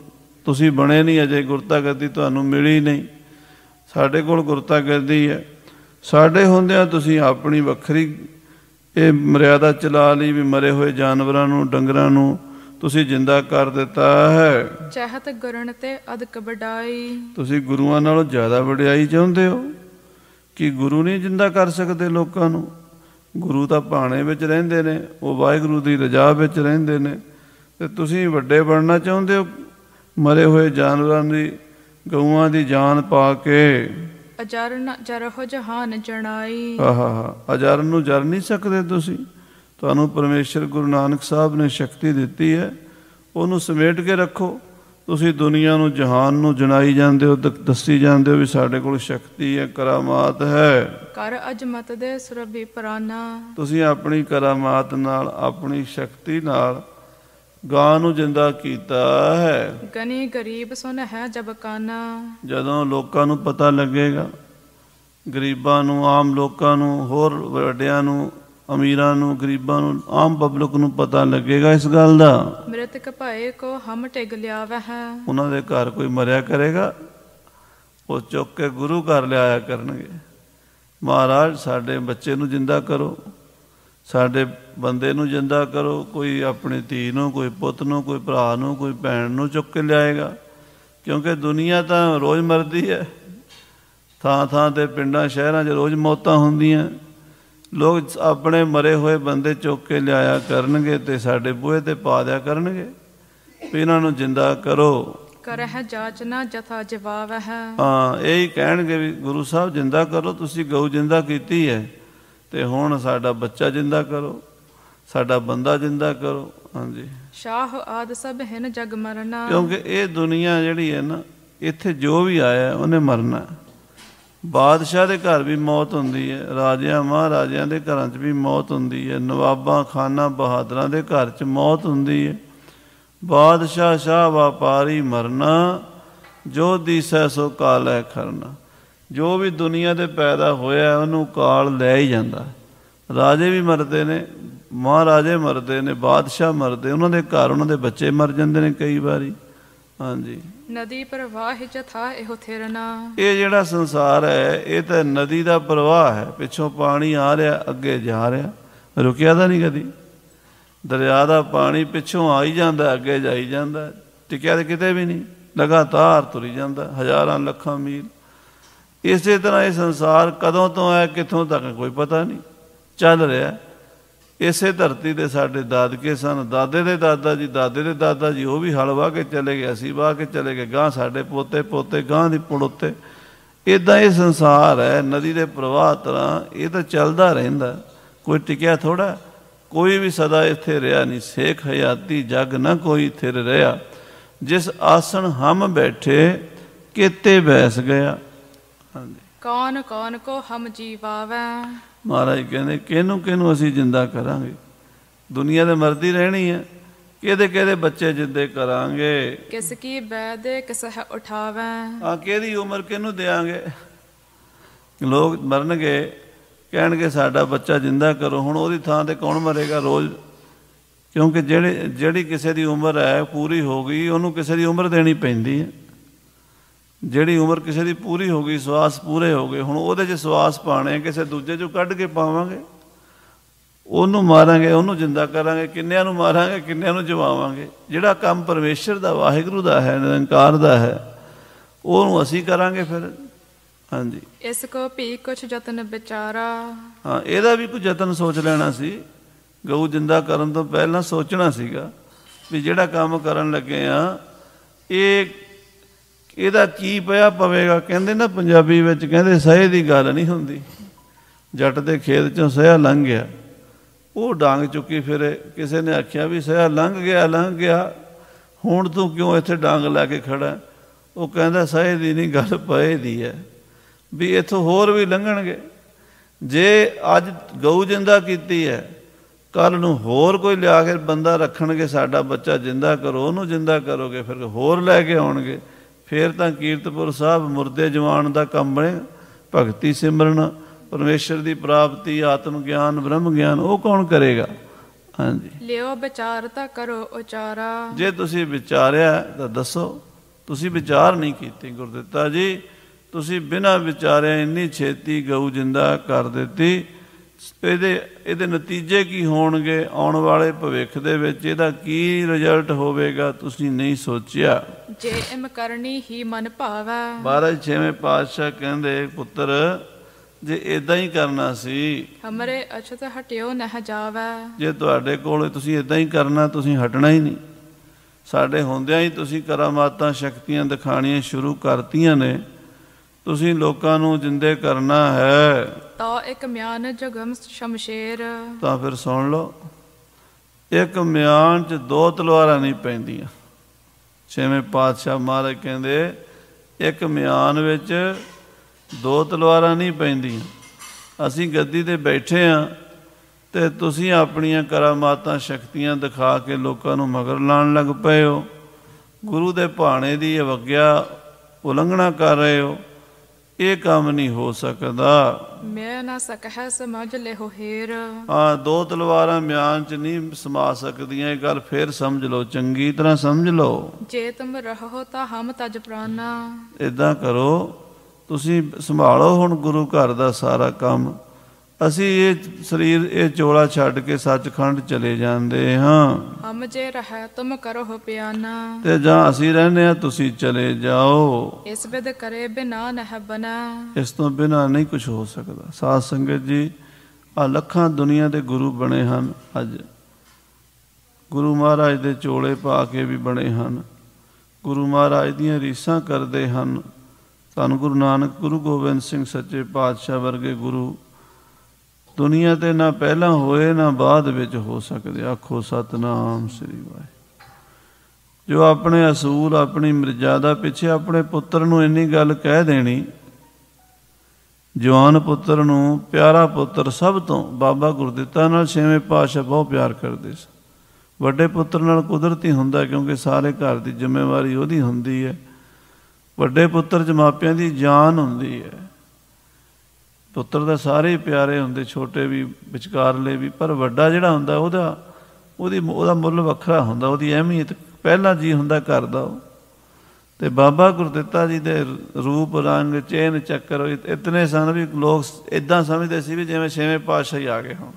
ਤੁਸੀਂ ਬਣੇ ਨਹੀਂ ਅਜੇ ਗੁਰਤਾ ਗੱਦੀ ਤੁਹਾਨੂੰ ਮਿਲੀ ਨਹੀਂ ਸਾਡੇ ਕੋਲ ਗੁਰਤਾ ਕਰਦੀ ਹੈ ਸਾਡੇ ਹੁੰਦਿਆਂ ਤੁਸੀਂ ਆਪਣੀ ਵੱਖਰੀ ਇਹ ਮਰਿਆਦਾ ਚਲਾ ਲਈ ਵੀ ਮਰੇ ਹੋਏ ਜਾਨਵਰਾਂ ਨੂੰ ਡੰਗਰਾਂ ਨੂੰ ਤੁਸੀਂ ਜਿੰਦਾ ਕਰ ਦਿੱਤਾ ਹੈ ਚਾਹਤ ਗਰਣ ਤੇ ਅਦਕ ਵਡਾਈ ਤੁਸੀਂ ਗੁਰੂਆਂ ਨਾਲੋਂ ਜ਼ਿਆਦਾ ਵਡਿਆਈ ਚਾਹੁੰਦੇ ਹੋ ਕਿ ਗੁਰੂ ਨਹੀਂ ਜਿੰਦਾ ਕਰ ਸਕਦੇ ਲੋਕਾਂ ਨੂੰ ਗੁਰੂ ਤਾਂ ਬਾਣੇ ਵਿੱਚ ਰਹਿੰਦੇ ਨੇ ਉਹ ਵਾਹਿਗੁਰੂ ਦੀ ਰਜਾ ਵਿੱਚ ਰਹਿੰਦੇ ਨੇ ਤੇ ਤੁਸੀਂ ਵੱਡੇ ਬਣਨਾ ਚਾਹੁੰਦੇ ਹੋ ਮਰੇ ਹੋਏ ਜਾਨਵਰਾਂ ਦੀ ਗਊਆਂ ਦੀ ਜਾਨ ਪਾ ਕੇ ਅਜਰਨ ਜਰਹ ਜਹਾਨ ਜਣਾਈ ਆਹਾ ਅਜਰ ਨੂੰ ਜਰ ਨਹੀਂ ਸਕਦੇ ਤੁਸੀਂ ਤੁਹਾਨੂੰ ਪਰਮੇਸ਼ਰ ਗੁਰੂ ਨਾਨਕ ਸਾਹਿਬ ਨੇ ਸ਼ਕਤੀ ਦਿੱਤੀ ਹੈ ਉਹਨੂੰ ਸਮੇਟ ਕੇ ਰੱਖੋ ਤੁਸੀਂ ਦੁਨੀਆ ਨੂੰ ਜਹਾਨ ਨੂੰ ਜਣਾਈ ਜਾਂਦੇ ਹੋ ਦੱਸੀ ਜਾਂਦੇ ਹੋ ਵੀ ਸਾਡੇ ਕੋਲ ਸ਼ਕਤੀ ਹੈ ਕਰਾਮਾਤ ਹੈ ਕਰ ਅਜਮਤ ਦੇ ਸੁਰਬੀ ਪ੍ਰਾਨਾ ਤੁਸੀਂ ਆਪਣੀ ਕਰਾਮਾਤ ਨਾਲ ਆਪਣੀ ਸ਼ਕਤੀ ਨਾਲ ਗਾਂ ਨੂੰ ਜਿੰਦਾ ਕੀਤਾ ਹੈ ਗਨੀ ਗਰੀਬ ਸੁਨ ਹੈ ਜਬ ਕਾਨਾ ਜਦੋਂ ਲੋਕਾਂ ਨੂੰ ਪਤਾ ਲੱਗੇਗਾ ਗਰੀਬਾਂ ਨੂੰ ਆਮ ਲੋਕਾਂ ਨੂੰ ਹੋਰ ਵੱਡਿਆਂ ਨੂੰ ਅਮੀਰਾਂ ਨੂੰ ਗਰੀਬਾਂ ਨੂੰ ਆਮ ਪਬਲਿਕ ਨੂੰ ਪਤਾ ਲੱਗੇਗਾ ਇਸ ਗੱਲ ਦਾ ਮ੍ਰਿਤਕ ਭਾਏ ਕੋ ਹਮ ਟਿਗ ਲਿਆ ਵਹ ਉਹਨਾਂ ਦੇ ਘਰ ਕੋਈ ਮਰਿਆ ਕਰੇਗਾ ਉਹ ਚੁੱਕ ਕੇ ਗੁਰੂ ਘਰ ਲਿਆਇਆ ਕਰਨਗੇ ਮਹਾਰਾਜ ਸਾਡੇ ਬੱਚੇ ਨੂੰ ਜਿੰਦਾ ਕਰੋ ਸਾਡੇ ਬੰਦੇ ਨੂੰ ਜਿੰਦਾ ਕਰੋ ਕੋਈ ਆਪਣੇ ਧੀ ਨੂੰ ਕੋਈ ਪੁੱਤ ਨੂੰ ਕੋਈ ਭਰਾ ਨੂੰ ਕੋਈ ਭੈਣ ਨੂੰ ਚੁੱਕ ਕੇ ਲਿਆਏਗਾ ਕਿਉਂਕਿ ਦੁਨੀਆ ਤਾਂ ਰੋਜ਼ ਮਰਦੀ ਹੈ ਥਾਂ ਥਾਂ ਤੇ ਪਿੰਡਾਂ ਸ਼ਹਿਰਾਂ 'ਚ ਰੋਜ਼ ਮੌਤਾਂ ਹੁੰਦੀਆਂ ਲੋਕ ਆਪਣੇ ਮਰੇ ਹੋਏ ਬੰਦੇ ਚੁੱਕ ਕੇ ਲਿਆਇਆ ਕਰਨਗੇ ਤੇ ਸਾਡੇ ਬੂਹੇ ਤੇ ਪਾ ਦਿਆ ਕਰਨਗੇ ਵੀ ਇਹਨਾਂ ਨੂੰ ਜਿੰਦਾ ਕਰੋ ਕਰਹ ਜਾਚਨਾ ਜਥਾ ਜਵਾਬ ਹੈ ਹਾਂ ਇਹ ਹੀ ਕਹਿਣਗੇ ਵੀ ਗੁਰੂ ਸਾਹਿਬ ਜਿੰਦਾ ਕਰੋ ਤੁਸੀਂ ਗਊ ਜਿੰਦਾ ਕੀਤੀ ਹੈ ਤੇ ਹੁਣ ਸਾਡਾ ਬੱਚਾ ਜਿੰਦਾ ਕਰੋ ਸਾਡਾ ਬੰਦਾ ਜਿੰਦਾ ਕਰੋ ਹਾਂਜੀ ਸ਼ਾਹ ਆਦ ਸਭ ਹਨ ਜਗ ਮਰਨਾ ਕਿਉਂਕਿ ਇਹ ਦੁਨੀਆ ਜਿਹੜੀ ਹੈ ਨਾ ਇੱਥੇ ਜੋ ਵੀ ਆਇਆ ਉਹਨੇ ਮਰਨਾ ਬਾਦਸ਼ਾਹ ਦੇ ਘਰ ਵੀ ਮੌਤ ਹੁੰਦੀ ਹੈ ਰਾਜਿਆਂ ਮਹਾਰਾਜਿਆਂ ਦੇ ਘਰਾਂ 'ਚ ਵੀ ਮੌਤ ਹੁੰਦੀ ਹੈ ਨਵਾਬਾਂ ਖਾਨਾ ਬਹਾਦਰਾਂ ਦੇ ਘਰ 'ਚ ਮੌਤ ਹੁੰਦੀ ਹੈ ਬਾਦਸ਼ਾਹ ਸ਼ਾਹ ਵਪਾਰੀ ਮਰਨਾ ਜੋ ਦੀ ਸੋ ਕਾਲੈ ਖਰਨਾ ਕਰਨਾ ਜੋ ਵੀ ਦੁਨੀਆ ਤੇ ਪੈਦਾ ਹੋਇਆ ਉਹਨੂੰ ਕਾਲ ਲੈ ਹੀ ਜਾਂਦਾ ਰਾਜੇ ਵੀ ਮਰਦੇ ਨੇ ਮਹਾਰਾਜੇ ਮਰਦੇ ਨੇ ਬਾਦਸ਼ਾਹ ਮਰਦੇ ਉਹਨਾਂ ਦੇ ਘਰ ਉਹਨਾਂ ਦੇ ਬੱਚੇ ਮਰ ਜਾਂਦੇ ਨੇ ਕਈ ਵਾਰੀ ਹਾਂਜੀ ਨਦੀ ਪ੍ਰਵਾਹ ਜਥਾ ਇਹੋ ਥਿਰਨਾ ਇਹ ਜਿਹੜਾ ਸੰਸਾਰ ਹੈ ਇਹ ਤਾਂ ਨਦੀ ਦਾ ਪ੍ਰਵਾਹ ਹੈ ਪਿੱਛੋਂ ਪਾਣੀ ਆ ਰਿਹਾ ਅੱਗੇ ਜਾ ਰਿਹਾ ਰੁਕਿਆ ਤਾਂ ਨਹੀਂ ਕਦੀ ਦਰਿਆ ਦਾ ਪਾਣੀ ਪਿੱਛੋਂ ਆ ਹੀ ਜਾਂਦਾ ਅੱਗੇ ਜਾਈ ਜਾਂਦਾ ਟਿਕਿਆ ਤੇ ਕਿਤੇ ਵੀ ਨਹੀਂ ਲਗਾਤਾਰ ਤੁਰੀ ਜਾਂਦਾ ਹਜ਼ਾਰਾਂ ਲੱਖਾਂ ਮੀਲ ਇਸੇ ਤਰ੍ਹਾਂ ਇਹ ਸੰਸਾਰ ਕਦੋਂ ਤੋਂ ਹੈ ਕਿੱਥੋਂ ਤੱਕ ਕੋਈ ਪਤਾ ਨਹੀਂ ਚੱਲ ਰਿਹਾ ਇਸੇ ਧਰਤੀ ਦੇ ਸਾਡੇ ਦਾਦਕੇ ਸਨ ਦਾਦੇ ਦੇ ਦਾਦਾ ਜੀ ਦਾਦੇ ਦੇ ਦਾਦਾ ਜੀ ਉਹ ਵੀ ਹਲਵਾ ਕੇ ਚਲੇ ਗਏ ਅਸੀਂ ਵਾਹ ਕੇ ਚਲੇ ਗਏ ਗਾਂ ਸਾਡੇ ਪੋਤੇ ਪੋਤੇ ਗਾਂ ਦੀ ਪੁੜ ਉੱਤੇ ਇਦਾਂ ਇਹ ਸੰਸਾਰ ਹੈ ਨਦੀ ਦੇ ਪ੍ਰਵਾਹ ਤਰ੍ਹਾਂ ਇਹ ਤਾਂ ਚੱਲਦਾ ਰਹਿੰਦਾ ਕੋਈ ਟਿਕਿਆ ਥੋੜਾ ਕੋਈ ਵੀ ਸਦਾ ਇੱਥੇ ਰਿਹਾ ਨਹੀਂ ਸੇਖ ਹਯਾਤੀ ਜਗ ਨਾ ਕੋਈ ਥਿਰ ਰਿਹਾ ਜਿਸ ਆਸਣ ਹਮ ਬੈਠੇ ਕਿਤੇ ਬੈਸ ਗਿਆ ਕੌਣ ਕੌਣ ਕੋ ਹਮ ਜੀਵਾਵੇ ਮਹਾਰਾਜ ਕਹਿੰਦੇ ਕਿਹਨੂੰ ਕਿਹਨੂੰ ਅਸੀਂ ਜਿੰਦਾ ਕਰਾਂਗੇ ਦੁਨੀਆ ਦੇ ਮਰਦੀ ਰਹਿਣੀ ਹੈ ਕਿਹਦੇ ਕਿਹਦੇ ਬੱਚੇ ਜਿੰਦੇ ਕਰਾਂਗੇ ਕਿਸ ਕੀ ਬੈਦੇ ਕਿਸ ਹੈ ਉਠਾਵੇ ਆ ਕਿਹਦੀ ਉਮਰ ਕਿਹਨੂੰ ਦੇਾਂਗੇ ਲੋਕ ਮਰਨਗੇ ਕਹਿਣਗੇ ਸਾਡਾ ਬੱਚਾ ਜਿੰਦਾ ਕਰੋ ਹੁਣ ਉਹਦੀ ਥਾਂ ਤੇ ਕੌਣ ਮਰੇਗਾ ਰੋਜ਼ ਕਿਉਂਕਿ ਜਿਹੜੇ ਜਿਹੜੀ ਕਿਸੇ ਦੀ ਉਮਰ ਹੈ ਪੂਰੀ ਹੋ ਗਈ ਉਹਨੂੰ ਕਿਸੇ ਦੀ ਉਮਰ ਦੇਣੀ ਪੈਂਦੀ ਹੈ ਜਿਹੜੀ ਉਮਰ ਕਿਸੇ ਦੀ ਪੂਰੀ ਹੋ ਗਈ ਸਵਾਸ ਪੂਰੇ ਹੋ ਗਏ ਹੁਣ ਉਹਦੇ 'ਚ ਸਵਾਸ ਪਾਣੇ ਕਿਸੇ ਦੂਜੇ 'ਚੋਂ ਕੱਢ ਕੇ ਪਾਵਾਂਗੇ ਉਹਨੂੰ ਮਾਰਾਂਗੇ ਉਹਨੂੰ ਜਿੰਦਾ ਕਰਾਂਗੇ ਕਿੰਨਿਆਂ ਨੂੰ ਮਾਰਾਂਗੇ ਕਿੰਨਿਆਂ ਨੂੰ ਜਵਾਵਾਂਗੇ ਜਿਹੜਾ ਕੰਮ ਪਰਮੇਸ਼ਰ ਦਾ ਵਾਹਿਗੁਰੂ ਦਾ ਹੈ ਨਿਰੰਕਾਰ ਦਾ ਹੈ ਉਹਨੂੰ ਅਸੀਂ ਕਰਾਂਗੇ ਫਿਰ ਹਾਂਜੀ ਇਸ ਕੋ ਵੀ ਕੁਝ ਯਤਨ ਵਿਚਾਰਾ ਹਾਂ ਇਹਦਾ ਵੀ ਕੁਝ ਯਤਨ ਸੋਚ ਲੈਣਾ ਸੀ ਗਊ ਜਿੰਦਾ ਕਰਨ ਤੋਂ ਪਹਿਲਾਂ ਸੋਚਣਾ ਸੀਗਾ ਵੀ ਜਿਹੜਾ ਕੰਮ ਕਰਨ ਲੱਗੇ ਆ ਇਹ ਇਹਦਾ ਕੀ ਪਿਆ ਪਵੇਗਾ ਕਹਿੰਦੇ ਨਾ ਪੰਜਾਬੀ ਵਿੱਚ ਕਹਿੰਦੇ ਸਹੇ ਦੀ ਗੱਲ ਨਹੀਂ ਹੁੰਦੀ ਜੱਟ ਦੇ ਖੇਤ ਚੋਂ ਸਹਿਆ ਲੰਘ ਗਿਆ ਉਹ ਡਾਂਗ ਚੁੱਕੀ ਫਿਰੇ ਕਿਸੇ ਨੇ ਆਖਿਆ ਵੀ ਸਹਿਆ ਲੰਘ ਗਿਆ ਲੰਘ ਗਿਆ ਹੁਣ ਤੂੰ ਕਿਉਂ ਇੱਥੇ ਡਾਂਗ ਲੈ ਕੇ ਖੜਾ ਉਹ ਕਹਿੰਦਾ ਸਹਿ ਦੀ ਨਹੀਂ ਗੱਲ ਪਏ ਦੀ ਹੈ ਵੀ ਇੱਥੋਂ ਹੋਰ ਵੀ ਲੰਘਣਗੇ ਜੇ ਅੱਜ ਗਊ ਜਿੰਦਾ ਕੀਤੀ ਹੈ ਕੱਲ ਨੂੰ ਹੋਰ ਕੋਈ ਲਿਆ ਕੇ ਬੰਦਾ ਰੱਖਣਗੇ ਸਾਡਾ ਬੱਚਾ ਜਿੰਦਾ ਕਰੋ ਉਹਨੂੰ ਜਿੰਦਾ ਕਰੋਗੇ ਫਿਰ ਹੋਰ ਲੈ ਕੇ ਆਉਣਗੇ ਫੇਰ ਤਾਂ ਕੀਰਤਪੁਰ ਸਾਹਿਬ ਮੁਰਦੇ ਜਵਾਨ ਦਾ ਕੰਮ ਬਣੇ ਭਗਤੀ ਸਿਮਰਨ ਪਰਮੇਸ਼ਰ ਦੀ ਪ੍ਰਾਪਤੀ ਆਤਮ ਗਿਆਨ ਬ੍ਰਹਮ ਗਿਆਨ ਉਹ ਕੌਣ ਕਰੇਗਾ ਹਾਂਜੀ ਲਿਓ ਵਿਚਾਰ ਤਾਂ ਕਰੋ ਉਚਾਰਾ ਜੇ ਤੁਸੀਂ ਵਿਚਾਰਿਆ ਤਾਂ ਦੱਸੋ ਤੁਸੀਂ ਵਿਚਾਰ ਨਹੀਂ ਕੀਤੀ ਗੁਰਦਿੱਤਾ ਜੀ ਤੁਸੀਂ ਬਿਨਾਂ ਵਿਚਾਰਿਆ ਇੰਨੀ ਛੇਤੀ ਗਊ ਜਿੰਦਾ ਕਰ ਦਿੱਤੀ ਇਹਦੇ ਇਹਦੇ ਨਤੀਜੇ ਕੀ ਹੋਣਗੇ ਆਉਣ ਵਾਲੇ ਭਵਿੱਖ ਦੇ ਵਿੱਚ ਇਹਦਾ ਕੀ ਰਿਜ਼ਲਟ ਹੋਵੇਗਾ ਤੁਸੀਂ ਨਹੀਂ ਸੋਚਿਆ ਜੇ ਇਮ ਕਰਨੀ ਹੀ ਮਨ ਭਾਵਾ ਮਹਾਰਾਜ ਛੇਵੇਂ ਪਾਤਸ਼ਾਹ ਕਹਿੰਦੇ ਪੁੱਤਰ ਜੇ ਇਦਾਂ ਹੀ ਕਰਨਾ ਸੀ ਹਮਰੇ ਅਛਤ ਹਟਿਓ ਨਹ ਜਾਵਾ ਜੇ ਤੁਹਾਡੇ ਕੋਲ ਤੁਸੀਂ ਇਦਾਂ ਹੀ ਕਰਨਾ ਤੁਸੀਂ ਹਟਣਾ ਹੀ ਨਹੀਂ ਸਾਡੇ ਹੁੰਦਿਆਂ ਹੀ ਤੁਸੀਂ ਕਰਾਮਾਤਾਂ ਸ਼ਕਤੀਆਂ ਦਿਖਾਣੀਆਂ ਸ਼ੁਰੂ ਕਰਤੀਆਂ ਨੇ ਤੁਸੀਂ ਲੋਕਾਂ ਨੂੰ ਜਿੰਦੇ ਕਰਨਾ ਹੈ ਤਾਂ ਇੱਕ ਮਿਆਨ ਜਗਮ ਸ਼ਮਸ਼ੇਰ ਤਾਂ ਫਿਰ ਸੁਣ ਲਓ ਇੱਕ ਮਿਆਨ 'ਚ ਦੋ ਤਲਵਾਰਾਂ ਨਹੀਂ ਪੈਂਦੀਆਂ ਛੇਵੇਂ ਪਾਤਸ਼ਾਹ ਮਹਾਰਾਜ ਕਹਿੰਦੇ ਇੱਕ ਮਿਆਨ ਵਿੱਚ ਦੋ ਤਲਵਾਰਾਂ ਨਹੀਂ ਪੈਂਦੀਆਂ ਅਸੀਂ ਗੱਦੀ ਤੇ ਬੈਠੇ ਆ ਤੇ ਤੁਸੀਂ ਆਪਣੀਆਂ ਕਰਾਮਾਤਾਂ ਸ਼ਕਤੀਆਂ ਦਿਖਾ ਕੇ ਲੋਕਾਂ ਨੂੰ ਮਗਰ ਲਾਣ ਲੱਗ ਪਏ ਹੋ ਗੁਰੂ ਦੇ ਭਾਣੇ ਦੀ ਅਵਗਿਆ ਉਲੰਘਣਾ ਕਰ ਰਹੇ ਹੋ ਇਹ ਕੰਮ ਨਹੀਂ ਹੋ ਸਕਦਾ ਮੈਂ ਨਾ ਸਕਹਿ ਸਮਝ ਲੈ ਹੋ ਹੇਰ ਆ ਦੋ ਤਲਵਾਰਾਂ ਮਿਆਨ ਚ ਨਹੀਂ ਸਮਾ ਸਕਦੀਆਂ ਇਹ ਗੱਲ ਫੇਰ ਸਮਝ ਲਓ ਚੰਗੀ ਤਰ੍ਹਾਂ ਸਮਝ ਲਓ ਜੇ ਤੁਮ ਰਹੋ ਤਾਂ ਹਮ ਤਜ ਪ੍ਰਾਨਾ ਇਦਾਂ ਕਰੋ ਤੁਸੀਂ ਸੰਭਾਲੋ ਹੁਣ ਗੁਰੂ ਘਰ ਦਾ ਸਾਰਾ ਕੰਮ ਅਸੀਂ ਇਹ ਸਰੀਰ ਇਹ ਚੋਲਾ ਛੱਡ ਕੇ ਸੱਚਖੰਡ ਚਲੇ ਜਾਂਦੇ ਹਾਂ ਹਮ ਜੇ ਰਹਿ ਤੁਮ ਕਰੋ ਪਿਆਨਾ ਤੇ ਜਾਂ ਅਸੀਂ ਰਹਨੇ ਆ ਤੁਸੀਂ ਚਲੇ ਜਾਓ ਇਸ ਬਿਦ ਕਰੇ ਬਿਨਾ ਨਹ ਬਨਾ ਇਸ ਤੋਂ ਬਿਨਾ ਨਹੀਂ ਕੁਝ ਹੋ ਸਕਦਾ ਸਾਧ ਸੰਗਤ ਜੀ ਆ ਲੱਖਾਂ ਦੁਨੀਆ ਦੇ ਗੁਰੂ ਬਣੇ ਹਨ ਅੱਜ ਗੁਰੂ ਮਹਾਰਾਜ ਦੇ ਚੋਲੇ ਪਾ ਕੇ ਵੀ ਬਣੇ ਹਨ ਗੁਰੂ ਮਹਾਰਾਜ ਦੀਆਂ ਰੀਸਾਂ ਕਰਦੇ ਹਨ ਤਨ ਗੁਰੂ ਨਾਨਕ ਗੁਰੂ ਗੋਬਿੰਦ ਸਿੰਘ ਸੱਚੇ ਪਾਤਸ਼ਾਹ ਵਰਗੇ ਗੁਰੂ ਦੁਨੀਆ ਤੇ ਨਾ ਪਹਿਲਾਂ ਹੋਏ ਨਾ ਬਾਅਦ ਵਿੱਚ ਹੋ ਸਕਦੇ ਆਖੋ ਸਤਨਾਮ ਸ੍ਰੀ ਵਾਹਿਗੁਰੂ ਜੋ ਆਪਣੇ ਅਸੂਲ ਆਪਣੀ ਮਰਜ਼ਾ ਦਾ ਪਿੱਛੇ ਆਪਣੇ ਪੁੱਤਰ ਨੂੰ ਇੰਨੀ ਗੱਲ ਕਹਿ ਦੇਣੀ ਜਵਾਨ ਪੁੱਤਰ ਨੂੰ ਪਿਆਰਾ ਪੁੱਤਰ ਸਭ ਤੋਂ ਬਾਬਾ ਗੁਰਦਿੱਤਾ ਨਾਲ ਛੇਵੇਂ ਪਾਸ਼ਾ ਬਹੁਤ ਪਿਆਰ ਕਰਦੇ ਸੀ ਵੱਡੇ ਪੁੱਤਰ ਨਾਲ ਕੁਦਰਤੀ ਹੁੰਦਾ ਕਿਉਂਕਿ ਸਾਰੇ ਘਰ ਦੀ ਜ਼ਿੰਮੇਵਾਰੀ ਉਹਦੀ ਹੁੰਦੀ ਹੈ ਵੱਡੇ ਪੁੱਤਰ ਚ ਮਾਪਿਆਂ ਦੀ ਜਾਨ ਹੁੰਦੀ ਹੈ ਪੁੱਤਰ ਦਾ ਸਾਰੇ ਪਿਆਰੇ ਹੁੰਦੇ ਛੋਟੇ ਵੀ ਵਿਚਕਾਰਲੇ ਵੀ ਪਰ ਵੱਡਾ ਜਿਹੜਾ ਹੁੰਦਾ ਉਹਦਾ ਉਹਦੀ ਉਹਦਾ ਮੁੱਲ ਵੱਖਰਾ ਹੁੰਦਾ ਉਹਦੀ ਅਹਿਮੀਅਤ ਪਹਿਲਾਂ ਜੀ ਹੁੰਦਾ ਘਰ ਦਾ ਤੇ ਬਾਬਾ ਗੁਰਦਿੱਤਾ ਜੀ ਦੇ ਰੂਪ ਰੰਗ ਚੇਨ ਚੱਕਰ ਇਤਨੇ ਸਨ ਵੀ ਲੋਕ ਇਦਾਂ ਸਮਝਦੇ ਸੀ ਵੀ ਜਿਵੇਂ ਛੇਵੇਂ ਪਾਤਸ਼ਾਹ ਹੀ ਆ ਗਏ ਹੋਣ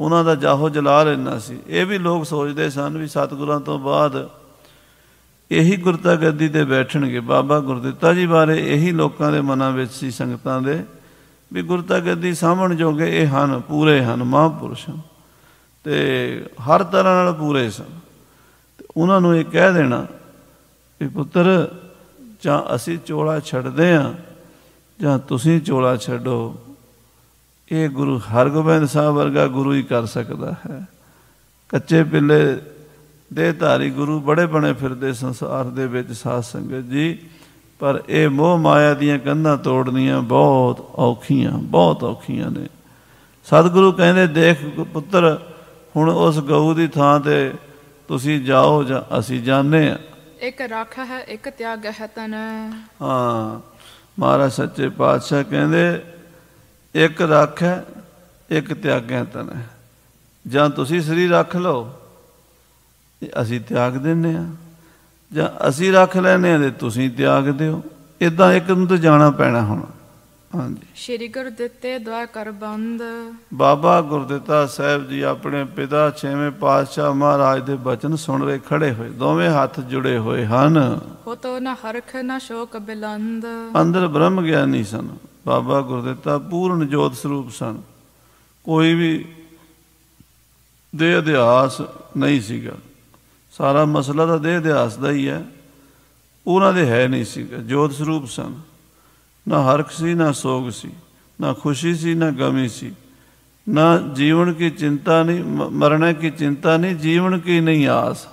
ਉਹਨਾਂ ਦਾ ਜਾਹੋ ਜਲਾਲ ਇੰਨਾ ਸੀ ਇਹ ਵੀ ਲੋਕ ਸੋਚਦੇ ਸਨ ਵੀ ਸਤਿਗੁਰਾਂ ਤੋਂ ਬਾਅਦ ਇਹੀ ਗੁਰਤਾ ਗੱਦੀ ਤੇ ਬੈਠਣਗੇ ਬਾਬਾ ਗੁਰਦਿੱਤਾ ਜੀ ਬਾਰੇ ਇਹੀ ਲੋਕਾਂ ਦੇ ਮਨਾਂ ਵਿੱਚ ਸੀ ਸੰਗਤਾਂ ਦੇ ਵੀ ਗੁਰਤਾ ਗੱਦੀ ਸਾਹਮਣ ਜੋਗੇ ਇਹ ਹਨ ਪੂਰੇ ਹਨ ਮਹਾਂਪੁਰਸ਼ ਤੇ ਹਰ ਤਰ੍ਹਾਂ ਨਾਲ ਪੂਰੇ ਸਨ ਤੇ ਉਹਨਾਂ ਨੂੰ ਇਹ ਕਹਿ ਦੇਣਾ ਕਿ ਪੁੱਤਰ ਜਾਂ ਅਸੀਂ ਚੋਲਾ ਛੱਡਦੇ ਆ ਜਾਂ ਤੁਸੀਂ ਚੋਲਾ ਛੱਡੋ ਇਹ ਗੁਰੂ ਹਰਗੋਬਿੰਦ ਸਾਹਿਬ ਵਰਗਾ ਗੁਰੂ ਹੀ ਕਰ ਸਕਦਾ ਹੈ ਕੱਚੇ ਪਿੱਲੇ ਦੇਹਧਾਰੀ ਗੁਰੂ ਬੜੇ ਬਣੇ ਫਿਰਦੇ ਸੰਸਾਰ ਦੇ ਵਿੱਚ ਸਾਧ ਸੰਗਤ ਜੀ ਪਰ ਇਹ ਮੋਹ ਮਾਇਆ ਦੀਆਂ ਕੰਧਾਂ ਤੋੜਨੀਆਂ ਬਹੁਤ ਔਖੀਆਂ ਬਹੁਤ ਔਖੀਆਂ ਨੇ ਸਤਿਗੁਰੂ ਕਹਿੰਦੇ ਦੇਖ ਪੁੱਤਰ ਹੁਣ ਉਸ ਗਊ ਦੀ ਥਾਂ ਤੇ ਤੁਸੀਂ ਜਾਓ ਜਾਂ ਅਸੀਂ ਜਾਣੇ ਆ ਇੱਕ ਰੱਖ ਹੈ ਇੱਕ ਤਿਆਗ ਹੈ ਤਨ ਹਾਂ ਮਹਾਰਾਜ ਸੱਚੇ ਪਾਤਸ਼ਾਹ ਕਹਿੰਦੇ ਇੱਕ ਰੱਖ ਹੈ ਇੱਕ ਤਿਆਗ ਹੈ ਤਨ ਜਾਂ ਤੁਸੀਂ ਸਰੀਰ ਰੱਖ ਲਓ ਅਸੀਂ ਤਿਆਗ ਦਿੰਨੇ ਆ ਜਾਂ ਅਸੀਂ ਰੱਖ ਲੈਨੇ ਆ ਤੇ ਤੁਸੀਂ ਤਿਆਗ ਦਿਓ ਇਦਾਂ ਇੱਕ ਨੂੰ ਤਾਂ ਜਾਣਾ ਪੈਣਾ ਹੁਣ ਹਾਂਜੀ ਸ਼੍ਰੀ ਗੁਰੂ ਦਿੱਤੇ ਦੁਆ ਕਰ ਬੰਦ ਬਾਬਾ ਗੁਰਦਿੱਤਾ ਸਾਹਿਬ ਜੀ ਆਪਣੇ ਪਿਤਾ ਛੇਵੇਂ ਪਾਤਸ਼ਾਹ ਮਹਾਰਾਜ ਦੇ ਬਚਨ ਸੁਣ ਰਹੇ ਖੜੇ ਹੋਏ ਦੋਵੇਂ ਹੱਥ ਜੁੜੇ ਹੋਏ ਹਨ ਹੋ ਤੋ ਨਾ ਹਰਖ ਨਾ ਸ਼ੋਕ ਬਿਲੰਦ ਅੰਦਰ ਬ੍ਰਹਮ ਗਿਆਨੀ ਸਨ ਬਾਬਾ ਗੁਰਦਿੱਤਾ ਪੂਰਨ ਜੋਤ ਸਰੂਪ ਸਨ ਕੋਈ ਵੀ ਦੇ ਅਧਿਆਸ ਨਹੀਂ ਸੀਗਾ ਸਾਰਾ ਮਸਲਾ ਤਾਂ ਦੇਹ ਇਤਿਹਾਸ ਦਾ ਹੀ ਹੈ ਉਹਨਾਂ ਦੇ ਹੈ ਨਹੀਂ ਸੀ ਜੋਤ ਸਰੂਪ ਸਨ ਨਾ ਹਰਖ ਸੀ ਨਾ ਸੋਗ ਸੀ ਨਾ ਖੁਸ਼ੀ ਸੀ ਨਾ ਗਮੀ ਸੀ ਨਾ ਜੀਵਨ ਕੀ ਚਿੰਤਾ ਨਹੀਂ ਮਰਨੇ ਕੀ ਚਿੰਤਾ ਨਹੀਂ ਜੀਵਨ ਕੀ ਨਹੀਂ ਆਸ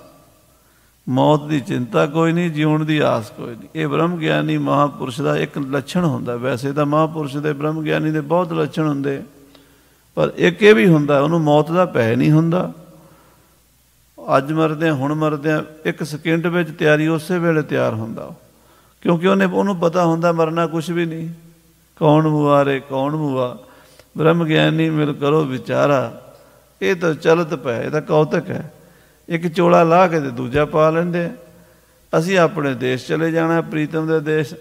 ਮੌਤ ਦੀ ਚਿੰਤਾ ਕੋਈ ਨਹੀਂ ਜੀਉਣ ਦੀ ਆਸ ਕੋਈ ਨਹੀਂ ਇਹ ਬ੍ਰਹਮ ਗਿਆਨੀ ਮਹਾਪੁਰਸ਼ ਦਾ ਇੱਕ ਲੱਛਣ ਹੁੰਦਾ ਵੈਸੇ ਤਾਂ ਮਹਾਪੁਰਸ਼ ਦੇ ਬ੍ਰਹਮ ਗਿਆਨੀ ਦੇ ਬਹੁਤ ਲੱਛਣ ਹੁੰਦੇ ਪਰ ਇੱਕ ਇਹ ਵੀ ਹੁੰਦਾ ਉਹਨੂੰ ਮੌਤ ਦਾ ਭੈ ਨਹੀਂ ਹੁੰਦਾ ਅੱਜ ਮਰਦੇ ਹੁਣ ਮਰਦੇ ਇੱਕ ਸਕਿੰਟ ਵਿੱਚ ਤਿਆਰੀ ਉਸੇ ਵੇਲੇ ਤਿਆਰ ਹੁੰਦਾ ਕਿਉਂਕਿ ਉਹਨੇ ਉਹਨੂੰ ਪਤਾ ਹੁੰਦਾ ਮਰਨਾ ਕੁਝ ਵੀ ਨਹੀਂ ਕੌਣ ਮੁਆਰੇ ਕੌਣ ਮੁਆ ਬ੍ਰਹਮ ਗਿਆਨੀ ਮਿਲ ਕਰੋ ਵਿਚਾਰਾ ਇਹ ਤਾਂ ਚਲਤ ਪੈ ਇਹ ਤਾਂ ਕੌਤਕ ਹੈ ਇੱਕ ਚੋਲਾ ਲਾ ਕੇ ਤੇ ਦੂਜਾ ਪਾ ਲੈਂਦੇ ਅਸੀਂ ਆਪਣੇ ਦੇਸ਼ ਚਲੇ ਜਾਣਾ ਪ੍ਰੀਤਮ ਦੇ ਦੇਸ਼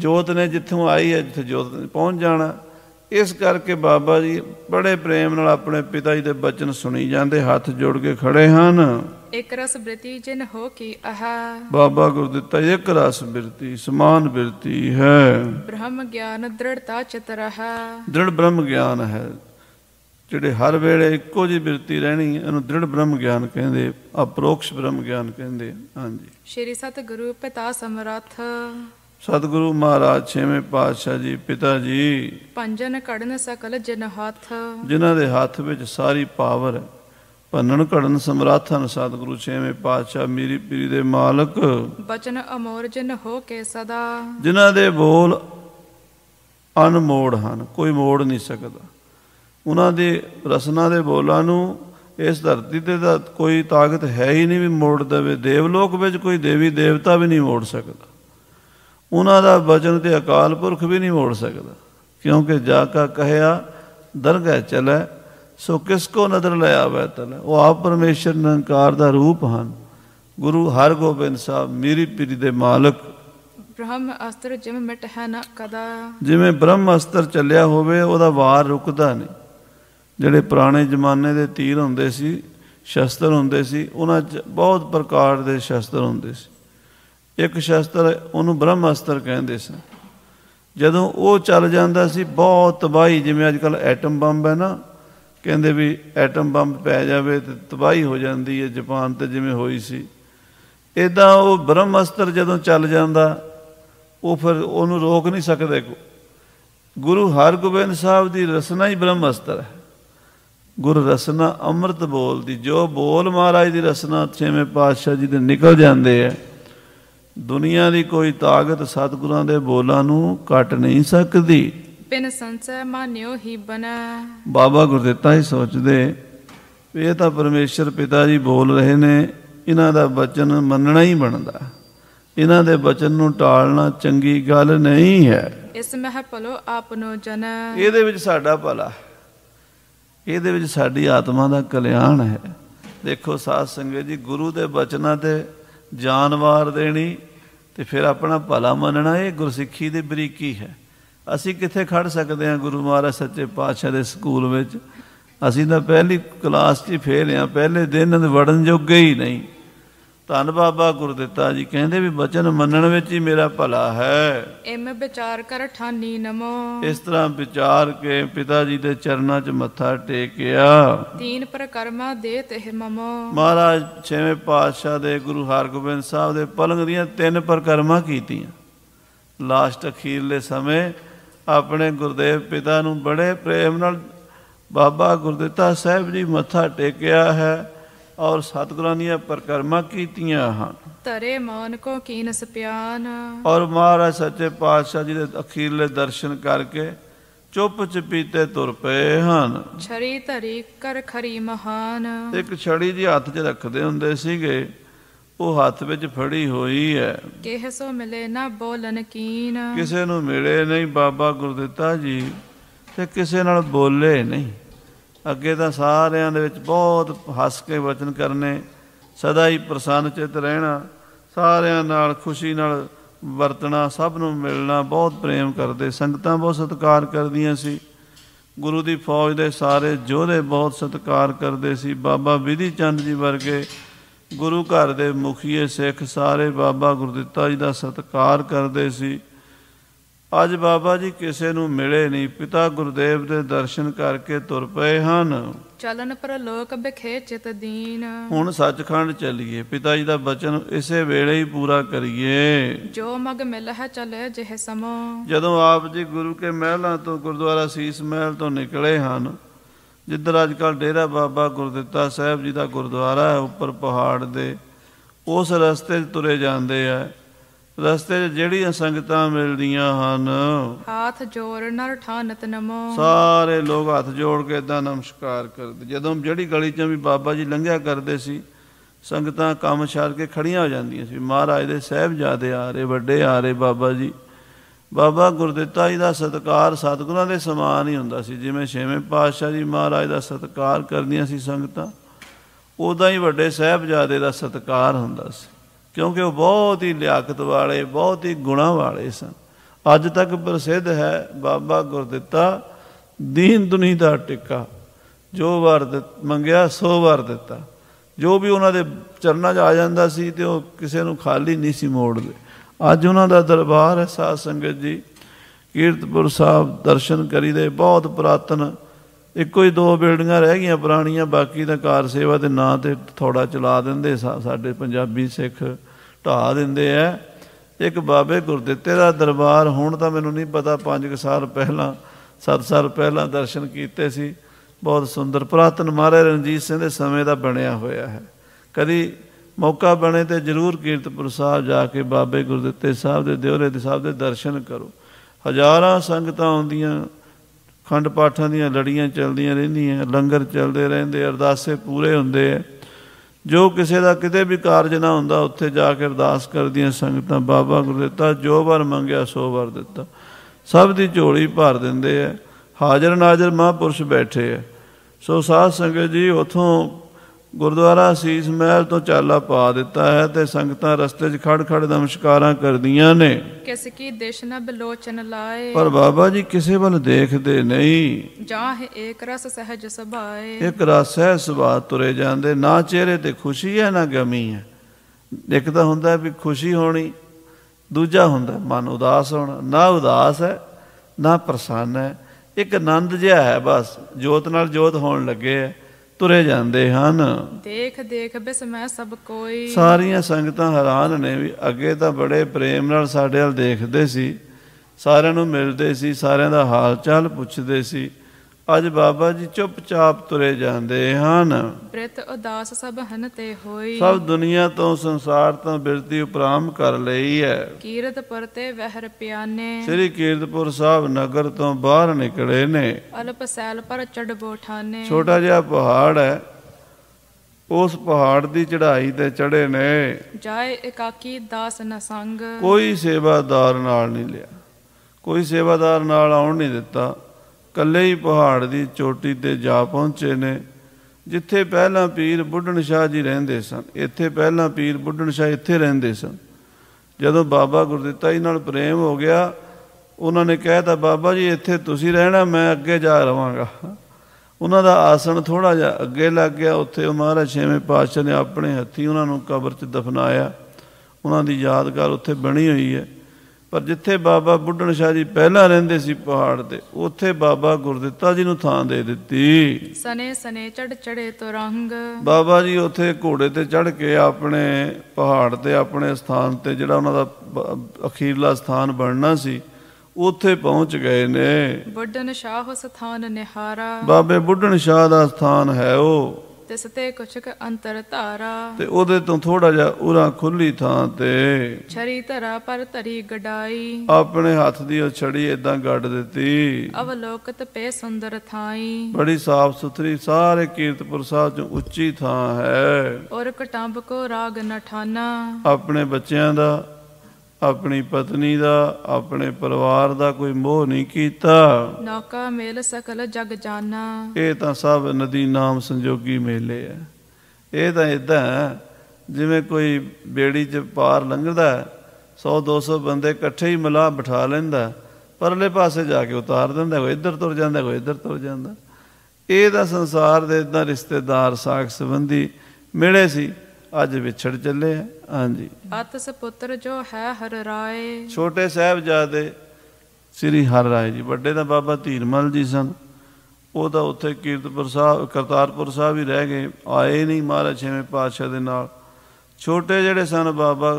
ਜੋਤ ਨੇ ਜਿੱਥੋਂ ਆਈ ਹੈ ਜਿੱਥੇ ਜੋਤ ਪਹੁੰਚ ਜਾਣਾ ਇਸ ਕਰਕੇ ਬਾਬਾ ਜੀ ਬੜੇ ਪ੍ਰੇਮ ਨਾਲ ਆਪਣੇ ਪਿਤਾ ਜੀ ਦੇ ਬਚਨ ਸੁਣੀ ਜਾਂਦੇ ਹੱਥ ਜੋੜ ਕੇ ਖੜੇ ਹਨ ਇੱਕ ਰਸ ਬ੍ਰਿਤੀ ਜਿਨ ਹੋ ਕੀ ਆਹਾ ਬਾਬਾ ਗੁਰੂ ਦਿੱਤਾ ਇੱਕ ਰਸ ਬ੍ਰਿਤੀ ਸਮਾਨ ਬ੍ਰਿਤੀ ਹੈ ਬ੍ਰਹਮ ਗਿਆਨ ਦ੍ਰਿੜਤਾ ਚਿਤ ਰਹਾ ਦ੍ਰਿੜ ਬ੍ਰਹਮ ਗਿਆਨ ਹੈ ਜਿਹੜੇ ਹਰ ਵੇਲੇ ਇੱਕੋ ਜੀ ਬ੍ਰਿਤੀ ਰਹਿਣੀ ਇਹਨੂੰ ਦ੍ਰਿੜ ਬ੍ਰਹਮ ਗਿਆਨ ਕਹਿੰਦੇ ਅਪਰੋਕਸ਼ ਬ੍ਰਹਮ ਗਿਆਨ ਕਹਿੰਦੇ ਹਾਂਜੀ ਸ਼੍ਰੀ ਗੁਰੂ ਪਿਤਾ ਸਮਰੱਥ ਸਤਿਗੁਰੂ ਮਹਾਰਾਜ ਛੇਵੇਂ ਪਾਤਸ਼ਾਹ ਜੀ ਪਿਤਾ ਜੀ ਪੰਜਨ ਕੜਨ ਸਕਲ ਜਨ ਹੱਥ ਜਿਨ੍ਹਾਂ ਦੇ ਹੱਥ ਵਿੱਚ ਸਾਰੀ ਪਾਵਰ ਹੈ ਪੰਨਣ ਕੜਨ ਸਮਰਾਥਨ ਸਤਿਗੁਰੂ ਛੇਵੇਂ ਪਾਤਸ਼ਾਹ ਮੀਰੀ ਪੀਰੀ ਦੇ ਮਾਲਕ ਬਚਨ ਅਮੋਰ ਜਨ ਹੋ ਕੇ ਸਦਾ ਜਿਨ੍ਹਾਂ ਦੇ ਬੋਲ ਅਨਮੋੜ ਹਨ ਕੋਈ ਮੋੜ ਨਹੀਂ ਸਕਦਾ ਉਹਨਾਂ ਦੇ ਰਸਨਾ ਦੇ ਬੋਲਾਂ ਨੂੰ ਇਸ ਧਰਤੀ ਤੇ ਦਾ ਕੋਈ ਤਾਕਤ ਹੈ ਹੀ ਨਹੀਂ ਵੀ ਮੋੜ ਦੇਵੇ ਲੋਕ ਵਿੱਚ ਕੋਈ ਦੇਵੀ ਦੇਵਤਾ ਵੀ ਨਹੀਂ ਮੋੜ ਸਕਦਾ ਉਹਨਾਂ ਦਾ ਵਚਨ ਤੇ ਅਕਾਲ ਪੁਰਖ ਵੀ ਨਹੀਂ ਮੋੜ ਸਕਦਾ ਕਿਉਂਕਿ ਜਾ ਕਾ ਕਹਿਆ ਦਰਗਹਿ ਚਲੇ ਸੋ ਕਿਸ ਕੋ ਨਦਰ ਲੈ ਆਵੇ ਤਨ ਉਹ ਆਪ ਪਰਮੇਸ਼ਰ ਨਿਰੰਕਾਰ ਦਾ ਰੂਪ ਹਨ ਗੁਰੂ ਹਰਗੋਬਿੰਦ ਸਾਹਿਬ ਮੇਰੀ ਪੀਰੀ ਦੇ ਮਾਲਕ ਬ੍ਰਹਮ ਅਸਤਰ ਜਿਵੇਂ ਮਟ ਹੈ ਨਾ ਕਦਾ ਜਿਵੇਂ ਬ੍ਰਹਮ ਅਸਤਰ ਚੱਲਿਆ ਹੋਵੇ ਉਹਦਾ ਵਾਰ ਰੁਕਦਾ ਨਹੀਂ ਜਿਹੜੇ ਪੁਰਾਣੇ ਜ਼ਮਾਨੇ ਦੇ ਤੀਰ ਹੁੰਦੇ ਸੀ ਸ਼ਸਤਰ ਹੁੰਦੇ ਸੀ ਉਹਨਾਂ 'ਚ ਬਹੁਤ ਪ੍ਰਕਾਰ ਦੇ ਸ਼ਸਤਰ ਹੁੰਦੇ ਸੀ ਇੱਕ ਸ਼ਸਤਰ ਉਹਨੂੰ ਬ੍ਰਹਮਾਸਤਰ ਕਹਿੰਦੇ ਸਨ ਜਦੋਂ ਉਹ ਚੱਲ ਜਾਂਦਾ ਸੀ ਬਹੁਤ ਤਬਾਹੀ ਜਿਵੇਂ ਅੱਜ ਕੱਲ ਐਟਮ ਬੰਬ ਹੈ ਨਾ ਕਹਿੰਦੇ ਵੀ ਐਟਮ ਬੰਬ ਪੈ ਜਾਵੇ ਤੇ ਤਬਾਹੀ ਹੋ ਜਾਂਦੀ ਹੈ ਜਾਪਾਨ ਤੇ ਜਿਵੇਂ ਹੋਈ ਸੀ ਇਦਾਂ ਉਹ ਬ੍ਰਹਮਾਸਤਰ ਜਦੋਂ ਚੱਲ ਜਾਂਦਾ ਉਹ ਫਿਰ ਉਹਨੂੰ ਰੋਕ ਨਹੀਂ ਸਕਦੇ ਕੋ ਗੁਰੂ ਹਰਗੋਬਿੰਦ ਸਾਹਿਬ ਦੀ ਰਸਨਾ ਹੀ ਬ੍ਰਹਮਾਸਤਰ ਹੈ ਗੁਰ ਰਸਨਾ ਅੰਮ੍ਰਿਤ ਬੋਲ ਦੀ ਜੋ ਬੋਲ ਮਹਾਰਾਜ ਦੀ ਰਸਨਾ ਛੇਵੇਂ ਪਾਤਸ਼ਾਹ ਜੀ ਦੇ ਨਿਕਲ ਜਾਂਦੇ ਆ ਦੁਨੀਆ ਦੀ ਕੋਈ ਤਾਕਤ ਸਤਿਗੁਰਾਂ ਦੇ ਬੋਲਾਂ ਨੂੰ ਕੱਟ ਨਹੀਂ ਸਕਦੀ ਬਿਨ ਸੰਸੈ ਮਾਨਿਓ ਹੀ ਬਨਾ ਬਾਬਾ ਗੁਰਦਿੱਤਾ ਹੀ ਸੋਚਦੇ ਇਹ ਤਾਂ ਪਰਮੇਸ਼ਰ ਪਿਤਾ ਜੀ ਬੋਲ ਰਹੇ ਨੇ ਇਹਨਾਂ ਦਾ ਬਚਨ ਮੰਨਣਾ ਹੀ ਬਣਦਾ ਇਹਨਾਂ ਦੇ ਬਚਨ ਨੂੰ ਟਾਲਣਾ ਚੰਗੀ ਗੱਲ ਨਹੀਂ ਹੈ ਇਸ ਮਹਿ ਭਲੋ ਆਪਨੋ ਜਨ ਇਹਦੇ ਵਿੱਚ ਸਾਡਾ ਭਲਾ ਇਹਦੇ ਵਿੱਚ ਸਾਡੀ ਆਤਮਾ ਦਾ ਕਲਿਆਣ ਹੈ ਦੇਖੋ ਸਾਧ ਸੰਗਤ ਜੀ ਗੁਰੂ ਦੇ ਬਚਨਾਂ ਤੇ ਜਾਨਵਾਰ ਦੇਣੀ ਤੇ ਫਿਰ ਆਪਣਾ ਭਲਾ ਮੰਨਣਾ ਇਹ ਗੁਰਸਿੱਖੀ ਦੀ ਬਰੀਕੀ ਹੈ ਅਸੀਂ ਕਿੱਥੇ ਖੜ ਸਕਦੇ ਹਾਂ ਗੁਰੂ ਮਹਾਰਾਜ ਸੱਚੇ ਪਾਤਸ਼ਾਹ ਦੇ ਸਕੂਲ ਵਿੱਚ ਅਸੀਂ ਤਾਂ ਪਹਿਲੀ ਕਲਾਸ 'ਚ ਫੇਲ ਆ ਪਹਿਲੇ ਦਿਨ ਵੜਨ ਜੋਗੇ ਹੀ ਨਹੀਂ ਧੰਨ ਬਾਬਾ ਗੁਰਦਿੱਤਾ ਜੀ ਕਹਿੰਦੇ ਵੀ ਬਚਨ ਮੰਨਣ ਵਿੱਚ ਹੀ ਮੇਰਾ ਭਲਾ ਹੈ ਇਮ ਵਿਚਾਰ ਕਰ ਠਾਨੀ ਨਮੋ ਇਸ ਤਰ੍ਹਾਂ ਵਿਚਾਰ ਕੇ ਪਿਤਾ ਜੀ ਦੇ ਚਰਨਾਂ 'ਚ ਮੱਥਾ ਟੇਕਿਆ ਤੀਨ ਪ੍ਰਕਰਮਾ ਦੇ ਤਿਹ ਮਮੋ ਮਹਾਰਾਜ ਛੇਵੇਂ ਪਾਤਸ਼ਾਹ ਦੇ ਗੁਰੂ ਹਰਗੋਬਿੰਦ ਸਾਹਿਬ ਦੇ ਪਲੰਗ ਦੀਆਂ ਤਿੰਨ ਪ੍ਰਕਰਮਾ ਕੀਤੀਆਂ ਲਾਸਟ ਅਖੀਰਲੇ ਸਮੇਂ ਆਪਣੇ ਗੁਰਦੇਵ ਪਿਤਾ ਨੂੰ ਬੜੇ ਪ੍ਰੇਮ ਨਾਲ ਬਾਬਾ ਗੁਰਦਿੱਤਾ ਸਾਹਿਬ ਜੀ ਮੱਥਾ ਟੇਕਿਆ ਹੈ ਔਰ ਸਤਿਗੁਰਾਂ ਦੀਆਂ ਪ੍ਰਕਰਮਾ ਕੀਤੀਆਂ ਹਨ ਤਰੇ ਮਾਨ ਕੋ ਕੀਨਸ ਪਿਆਨ ਔਰ ਮਹਾਰਾਜ ਸੱਚੇ ਪਾਤਸ਼ਾਹ ਜੀ ਦੇ ਅਖੀਰਲੇ ਦਰਸ਼ਨ ਕਰਕੇ ਚੁੱਪ ਚਪੀਤੇ ਤੁਰ ਪਏ ਹਨ ਛੜੀ ਧਰੀ ਕਰ ਖਰੀ ਮਹਾਨ ਇੱਕ ਛੜੀ ਜੀ ਹੱਥ 'ਚ ਰੱਖਦੇ ਹੁੰਦੇ ਸੀਗੇ ਉਹ ਹੱਥ ਵਿੱਚ ਫੜੀ ਹੋਈ ਹੈ ਕਿਹ ਸੋ ਮਿਲੇ ਨਾ ਬੋਲਨ ਕੀਨ ਕਿਸੇ ਨੂੰ ਮਿਲੇ ਨਹੀਂ ਬਾਬਾ ਗੁਰਦਿੱਤਾ ਜੀ ਤੇ ਕਿਸੇ ਨਾਲ ਬੋਲੇ ਨਹੀਂ ਅੱਗੇ ਤਾਂ ਸਾਰਿਆਂ ਦੇ ਵਿੱਚ ਬਹੁਤ ਹੱਸ ਕੇ ਵਚਨ ਕਰਨੇ ਸਦਾ ਹੀ ਪ੍ਰਸੰਨ ਚਿਤ ਰਹਿਣਾ ਸਾਰਿਆਂ ਨਾਲ ਖੁਸ਼ੀ ਨਾਲ ਵਰਤਣਾ ਸਭ ਨੂੰ ਮਿਲਣਾ ਬਹੁਤ ਪ੍ਰੇਮ ਕਰਦੇ ਸੰਗਤਾਂ ਬਹੁਤ ਸਤਿਕਾਰ ਕਰਦੀਆਂ ਸੀ ਗੁਰੂ ਦੀ ਫੌਜ ਦੇ ਸਾਰੇ ਜੋਧੇ ਬਹੁਤ ਸਤਿਕਾਰ ਕਰਦੇ ਸੀ ਬਾਬਾ ਵਿਧੀ ਚੰਦ ਜੀ ਵਰਗੇ ਗੁਰੂ ਘਰ ਦੇ ਮੁਖੀਏ ਸਿੱਖ ਸਾਰੇ ਬਾਬਾ ਗੁਰਦਿੱਤਾ ਜੀ ਦਾ ਸਤਿਕਾਰ ਕਰਦੇ ਸੀ ਅੱਜ ਬਾਬਾ ਜੀ ਕਿਸੇ ਨੂੰ ਮਿਲੇ ਨਹੀਂ ਪਿਤਾ ਗੁਰਦੇਵ ਦੇ ਦਰਸ਼ਨ ਕਰਕੇ ਤੁਰ ਪਏ ਹਨ ਚਲਨ ਪਰ ਲੋਕ ਬਖੇ ਚਿਤ ਦੀਨ ਹੁਣ ਸੱਚਖੰਡ ਚੱਲੀਏ ਪਿਤਾ ਜੀ ਦਾ ਬਚਨ ਇਸੇ ਵੇਲੇ ਹੀ ਪੂਰਾ ਕਰੀਏ ਜੋ ਮਗ ਮਿਲ ਹੈ ਚਲੇ ਜਿਹ ਸਮੋ ਜਦੋਂ ਆਪ ਜੀ ਗੁਰੂ ਕੇ ਮਹਿਲਾਂ ਤੋਂ ਗੁਰਦੁਆਰਾ ਸੀਸ ਮਹਿਲ ਤੋਂ ਨਿਕਲੇ ਹਨ ਜਿੱਧਰ ਅੱਜ ਕੱਲ ਡੇਰਾ ਬਾਬਾ ਗੁਰਦਿੱਤਾ ਸਾਹਿਬ ਜੀ ਦਾ ਗੁਰਦੁਆਰਾ ਹੈ ਉੱਪਰ ਪਹਾੜ ਦੇ ਉਸ ਰਸਤੇ ਤੁਰੇ ਜਾਂਦੇ ਆ ਰਸਤੇ 'ਚ ਜਿਹੜੀਆਂ ਸੰਗਤਾਂ ਮਿਲਦੀਆਂ ਹਨ ਹੱਥ ਜੋੜ ਨਰ ਠਾਨਤ ਨਮੋ ਸਾਰੇ ਲੋਕ ਹੱਥ ਜੋੜ ਕੇ ਇਦਾਂ ਨਮਸਕਾਰ ਕਰਦੇ ਜਦੋਂ ਜਿਹੜੀ ਗਲੀ 'ਚ ਵੀ ਬਾਬਾ ਜੀ ਲੰਘਿਆ ਕਰਦੇ ਸੀ ਸੰਗਤਾਂ ਕੰਮ ਛੱਡ ਕੇ ਖੜੀਆਂ ਹੋ ਜਾਂਦੀਆਂ ਸੀ ਮਹਾਰਾਜ ਦੇ ਸਹਿਬਜ਼ਾਦੇ ਆ ਰਹੇ ਵੱਡੇ ਆ ਰਹੇ ਬਾਬਾ ਜੀ ਬਾਬਾ ਗੁਰਦਿੱਤਾ ਜੀ ਦਾ ਸਤਕਾਰ ਸਤਗੁਰਾਂ ਦੇ ਸਮਾਨ ਹੀ ਹੁੰਦਾ ਸੀ ਜਿਵੇਂ ਛੇਵੇਂ ਪਾਤਸ਼ਾਹ ਜੀ ਮਹਾਰਾਜ ਦਾ ਸਤਕਾਰ ਕਰਦੀਆਂ ਸੀ ਸੰਗਤਾਂ ਉਦਾਂ ਹੀ ਵੱਡੇ ਸਹਿਬਜ਼ਾਦੇ ਦਾ ਸਤਕਾਰ ਹੁੰਦਾ ਸੀ ਕਿਉਂਕਿ ਉਹ ਬਹੁਤ ਹੀ ਲਿਆਕਤ ਵਾਲੇ ਬਹੁਤ ਹੀ ਗੁਣਾ ਵਾਲੇ ਸਨ ਅੱਜ ਤੱਕ ਪ੍ਰਸਿੱਧ ਹੈ ਬਾਬਾ ਗੁਰਦਿੱਤਾ ਦੀਨ ਦੁਨੀ ਦਾ ਟਿੱਕਾ ਜੋ ਵਾਰ ਮੰਗਿਆ ਸੋ ਵਾਰ ਦਿੱਤਾ ਜੋ ਵੀ ਉਹਨਾਂ ਦੇ ਚਰਨਾਂ 'ਚ ਆ ਜਾਂਦਾ ਸੀ ਤੇ ਉਹ ਕਿਸੇ ਨੂੰ ਖਾਲੀ ਨਹੀਂ ਸੀ ਮੋੜਦੇ ਅੱਜ ਉਹਨਾਂ ਦਾ ਦਰਬਾਰ ਹੈ ਸਾਧ ਸੰਗਤ ਜੀ ਕੀਰਤਪੁਰ ਸਾਹਿਬ ਦਰਸ਼ਨ ਕਰੀਦੇ ਬਹੁਤ ਪ੍ਰਾਤਨ ਇੱਕੋ ਹੀ ਦੋ ਬਿਲਡਿੰਗਾਂ ਰਹਿ ਗਈਆਂ ਪੁਰਾਣੀਆਂ ਬਾਕੀ ਤਾਂ ਕਾਰ ਸੇਵਾ ਦੇ ਨਾਂ ਤੇ ਥੋੜਾ ਚਲਾ ਦਿੰਦੇ ਸਾਡੇ ਪੰਜਾਬੀ ਸਿੱਖ ਢਾ ਦਿੰਦੇ ਐ ਇੱਕ ਬਾਬੇ ਗੁਰਦਿੱਤੇ ਦਾ ਦਰਬਾਰ ਹੁਣ ਤਾਂ ਮੈਨੂੰ ਨਹੀਂ ਪਤਾ 5 ਸਾਲ ਪਹਿਲਾਂ 7 ਸਾਲ ਪਹਿਲਾਂ ਦਰਸ਼ਨ ਕੀਤੇ ਸੀ ਬਹੁਤ ਸੁੰਦਰ ਪ੍ਰਾਤਨ ਮਹਾਰਾਜ ਰਣਜੀਤ ਸਿੰਘ ਦੇ ਸਮੇਂ ਦਾ ਬਣਿਆ ਹੋਇਆ ਹੈ ਕਦੀ ਮੌਕਾ ਬਣੇ ਤੇ ਜ਼ਰੂਰ ਕੀਰਤਪੁਰ ਸਾਹਿਬ ਜਾ ਕੇ ਬਾਬੇ ਗੁਰਦਿੱਤੇ ਸਾਹਿਬ ਦੇ ਦਿਉਰੇ ਦੇ ਸਾਹਿਬ ਦੇ ਦਰਸ਼ਨ ਕਰੋ ਹਜ਼ਾਰਾਂ ਸੰਗਤਾਂ ਆਉਂਦੀਆਂ ਖੰਡ ਪਾਠਾਂ ਦੀਆਂ ਲੜੀਆਂ ਚੱਲਦੀਆਂ ਰਹਿੰਦੀਆਂ ਲੰਗਰ ਚੱਲਦੇ ਰਹਿੰਦੇ ਅਰਦਾਸੇ ਪੂਰੇ ਹੁੰਦੇ ਐ ਜੋ ਕਿਸੇ ਦਾ ਕਿਤੇ ਵੀ ਕਾਰਜ ਨਾ ਹੁੰਦਾ ਉੱਥੇ ਜਾ ਕੇ ਅਰਦਾਸ ਕਰਦੀਆਂ ਸੰਗਤਾਂ ਬਾਬਾ ਦਿੱਤਾ ਜੋ ਵਰ ਮੰਗਿਆ ਸੋ ਵਰ ਦਿੱਤਾ ਸਭ ਦੀ ਝੋਲੀ ਭਰ ਦਿੰਦੇ ਆ ਹਾਜ਼ਰ ਨਾਜ਼ਰ ਮਹਾਪੁਰਸ਼ ਬੈਠੇ ਆ ਸੋ ਸਾਧ ਸੰਗਤ ਜੀ ਉਥੋਂ ਗੁਰਦੁਆਰਾ ਸੀਸ ਮਹਿਲ ਤੋਂ ਚਾਲਾ ਪਾ ਦਿੱਤਾ ਹੈ ਤੇ ਸੰਗਤਾਂ ਰਸਤੇ 'ਚ ਖੜ ਖੜ ਨਮਸਕਾਰਾਂ ਕਰਦੀਆਂ ਨੇ ਕਿਸ ਕੀ ਦੇਸ਼ਨਾ ਬਲੋਚਨ ਲਾਏ ਪਰ ਬਾਬਾ ਜੀ ਕਿਸੇ ਵੱਲ ਦੇਖਦੇ ਨਹੀਂ ਜਾਹ ਏਕ ਰਸ ਸਹਿਜ ਸੁਭਾਏ ਇੱਕ ਰਸ ਹੈ ਸੁਭਾ ਤੁਰੇ ਜਾਂਦੇ ਨਾ ਚਿਹਰੇ ਤੇ ਖੁਸ਼ੀ ਹੈ ਨਾ ਗਮੀ ਹੈ ਇੱਕ ਤਾਂ ਹੁੰਦਾ ਵੀ ਖੁਸ਼ੀ ਹੋਣੀ ਦੂਜਾ ਹੁੰਦਾ ਮਨ ਉਦਾਸ ਹੋਣਾ ਨਾ ਉਦਾਸ ਹੈ ਨਾ ਪ੍ਰਸੰਨ ਹੈ ਇੱਕ ਆਨੰਦ ਜਿਹਾ ਹੈ ਬਸ ਜੋਤ ਨਾਲ ਜੋਤ ਹੋਣ ਲੱਗੇ ਹੈ ਤੁਰੇ ਜਾਂਦੇ ਹਨ ਦੇਖ ਦੇਖ ਬਸ ਮੈਂ ਸਭ ਕੋਈ ਸਾਰੀਆਂ ਸੰਗਤਾਂ ਹੈਰਾਨ ਨੇ ਵੀ ਅੱਗੇ ਤਾਂ ਬੜੇ ਪ੍ਰੇਮ ਨਾਲ ਸਾਡੇ ਵੱਲ ਦੇਖਦੇ ਸੀ ਸਾਰਿਆਂ ਨੂੰ ਮਿਲਦੇ ਸੀ ਸਾਰਿਆਂ ਦਾ ਹਾਲ ਚਾਲ ਪੁੱਛਦੇ ਸੀ ਅੱਜ ਬਾਬਾ ਜੀ ਚੁੱਪਚਾਪ ਤੁਰੇ ਜਾਂਦੇ ਹਨ ਬ੍ਰਿਤ ਉਦਾਸ ਸਭ ਹਨ ਤੇ ਹੋਈ ਸਭ ਦੁਨੀਆ ਤੋਂ ਸੰਸਾਰ ਤੋਂ ਬਿਰਤੀ ਉਪਰਾਮ ਕਰ ਲਈ ਹੈ ਕੀਰਤ ਪਰਤੇ ਵਹਿਰ ਪਿਆਨੇ ਸ੍ਰੀ ਕੀਰਤਪੁਰ ਸਾਹਿਬ ਨਗਰ ਤੋਂ ਬਾਹਰ ਨਿਕਲੇ ਨੇ ਅਲਪ ਸੈਲ ਪਰ ਚੜ ਬੋਠਾਨੇ ਛੋਟਾ ਜਿਹਾ ਪਹਾੜ ਹੈ ਉਸ ਪਹਾੜ ਦੀ ਚੜ੍ਹਾਈ ਤੇ ਚੜੇ ਨੇ ਜਾਏ ਇਕਾਕੀ ਦਾਸ ਨਸੰਗ ਕੋਈ ਸੇਵਾਦਾਰ ਨਾਲ ਨਹੀਂ ਲਿਆ ਕੋਈ ਸੇਵਾਦਾਰ ਨਾਲ ਆਉਣ ਨਹੀਂ ਦਿੱਤਾ ਕੱਲੇ ਹੀ ਪਹਾੜ ਦੀ ਚੋਟੀ ਤੇ ਜਾ ਪਹੁੰਚੇ ਨੇ ਜਿੱਥੇ ਪਹਿਲਾਂ ਪੀਰ ਬੁੱਢਣ ਸ਼ਾਹ ਜੀ ਰਹਿੰਦੇ ਸਨ ਇੱਥੇ ਪਹਿਲਾਂ ਪੀਰ ਬੁੱਢਣ ਸ਼ਾਹ ਇੱਥੇ ਰਹਿੰਦੇ ਸਨ ਜਦੋਂ ਬਾਬਾ ਗੁਰਦਿੱਤਾ ਜੀ ਨਾਲ ਪ੍ਰੇਮ ਹੋ ਗਿਆ ਉਹਨਾਂ ਨੇ ਕਹਿਤਾ ਬਾਬਾ ਜੀ ਇੱਥੇ ਤੁਸੀਂ ਰਹਿਣਾ ਮੈਂ ਅੱਗੇ ਜਾ ਰਵਾਂਗਾ ਉਹਨਾਂ ਦਾ ਆਸਣ ਥੋੜਾ ਜਿਹਾ ਅੱਗੇ ਲੱਗ ਗਿਆ ਉੱਥੇ ਮਹਾਰਾਜ ਛੇਵੇਂ ਪਾਤਸ਼ਾਹ ਨੇ ਆਪਣੇ ਹੱਥੀ ਉਹਨਾਂ ਨੂੰ ਕਬਰ 'ਚ ਦਫਨਾਇਆ ਉਹਨਾਂ ਦੀ ਯਾਦਗਾਰ ਉੱਥੇ ਬਣੀ ਹੋਈ ਹੈ ਪਰ ਜਿੱਥੇ ਬਾਬਾ ਬੁੱਢਣ ਸ਼ਾਹ ਜੀ ਪਹਿਲਾਂ ਰਹਿੰਦੇ ਸੀ ਪਹਾੜ ਤੇ ਉੱਥੇ ਬਾਬਾ ਗੁਰਦਿੱਤਾ ਜੀ ਨੂੰ ਥਾਂ ਦੇ ਦਿੱਤੀ ਸਨੇ ਸਨੇ ਚੜ ਚੜੇ ਤੁਰੰਗ ਬਾਬਾ ਜੀ ਉੱਥੇ ਘੋੜੇ ਤੇ ਚੜ ਕੇ ਆਪਣੇ ਪਹਾੜ ਤੇ ਆਪਣੇ ਸਥਾਨ ਤੇ ਜਿਹੜਾ ਉਹਨਾਂ ਦਾ ਅਖੀਰਲਾ ਸਥਾਨ ਬਣਨਾ ਸੀ ਉੱਥੇ ਪਹੁੰਚ ਗਏ ਨੇ ਬੁੱਢਣ ਸ਼ਾਹ ਉਸ ਸਥਾਨ ਨਿਹਾਰਾ ਬਾਬੇ ਬੁੱਢਣ ਸ਼ਾਹ ਦਾ ਸਥਾਨ ਹੈ ਉਹ ਤਿਸ ਤੇ ਕ ਅੰਤਰ ਧਾਰਾ ਤੇ ਉਹਦੇ ਤੋਂ ਥੋੜਾ ਜਿਹਾ ਉਰਾ ਖੁੱਲੀ ਥਾਂ ਤੇ ਛਰੀ ਧਰਾ ਪਰ ਧਰੀ ਗਡਾਈ ਆਪਣੇ ਹੱਥ ਦੀ ਉਹ ਛੜੀ ਇਦਾਂ ਗੱਡ ਦਿੱਤੀ ਲੋਕਤ ਪੇ ਸੁੰਦਰ ਥਾਈ ਬੜੀ ਸਾਫ਼ ਸੁਥਰੀ ਸਾਰੇ ਕੀਰਤਪੁਰ ਸਾਹਿਬ ਚ ਉੱਚੀ ਥਾਂ ਹੈ ਔਰ ਕਟੰਬ ਕੋ ਰਾਗ ਨਠਾਨਾ ਆਪਣੇ ਬੱਚਿਆਂ ਦਾ ਆਪਣੀ ਪਤਨੀ ਦਾ ਆਪਣੇ ਪਰਿਵਾਰ ਦਾ ਕੋਈ ਮੋਹ ਨਹੀਂ ਕੀਤਾ ਨੌਕਾ ਮੇਲ ਸਕਲ ਜਗ ਜਾਨਾ ਇਹ ਤਾਂ ਸਭ ਨਦੀ ਨਾਮ ਸੰਜੋਗੀ ਮੇਲੇ ਆ ਇਹ ਤਾਂ ਇਦਾਂ ਜਿਵੇਂ ਕੋਈ ਬੇੜੀ 'ਚ ਪਾਰ ਲੰਘਦਾ 100 200 ਬੰਦੇ ਇਕੱਠੇ ਹੀ ਮਲਾ ਬਿਠਾ ਲੈਂਦਾ ਪਰਲੇ ਪਾਸੇ ਜਾ ਕੇ ਉਤਾਰ ਦਿੰਦਾ ਕੋਈ ਇੱਧਰ ਤੁਰ ਜਾਂਦਾ ਕੋਈ ਇੱਧਰ ਤੁਰ ਜਾਂਦਾ ਇਹ ਦਾ ਸੰਸਾਰ ਦੇ ਇਦਾਂ ਰਿਸ਼ਤੇਦਾਰ ਸਾਖ ਸੰਬੰਧੀ ਮਿਲੇ ਸੀ ਅੱਜ ਵਿਛੜ ਚੱਲੇ ਹਾਂਜੀ ਅਤ ਸਪੁੱਤਰ ਜੋ ਹੈ ਹਰ ਰਾਏ ਛੋਟੇ ਸਹਿਬਜ਼ਾਦੇ ਸ੍ਰੀ ਹਰ ਰਾਏ ਜੀ ਵੱਡੇ ਤਾਂ ਬਾਬਾ ਧੀਰਮਲ ਜੀ ਸਨ ਉਹ ਤਾਂ ਉੱਥੇ ਕੀਰਤਪੁਰ ਸਾਹਿਬ ਕਰਤਾਰਪੁਰ ਸਾਹਿਬ ਹੀ ਰਹਿ ਗਏ ਆਏ ਨਹੀਂ ਮਹਾਰਾਜ ਛੇਵੇਂ ਪਾਤਸ਼ਾਹ ਦੇ ਨਾਲ ਛੋਟੇ ਜਿਹੜੇ ਸਨ ਬਾਬਾ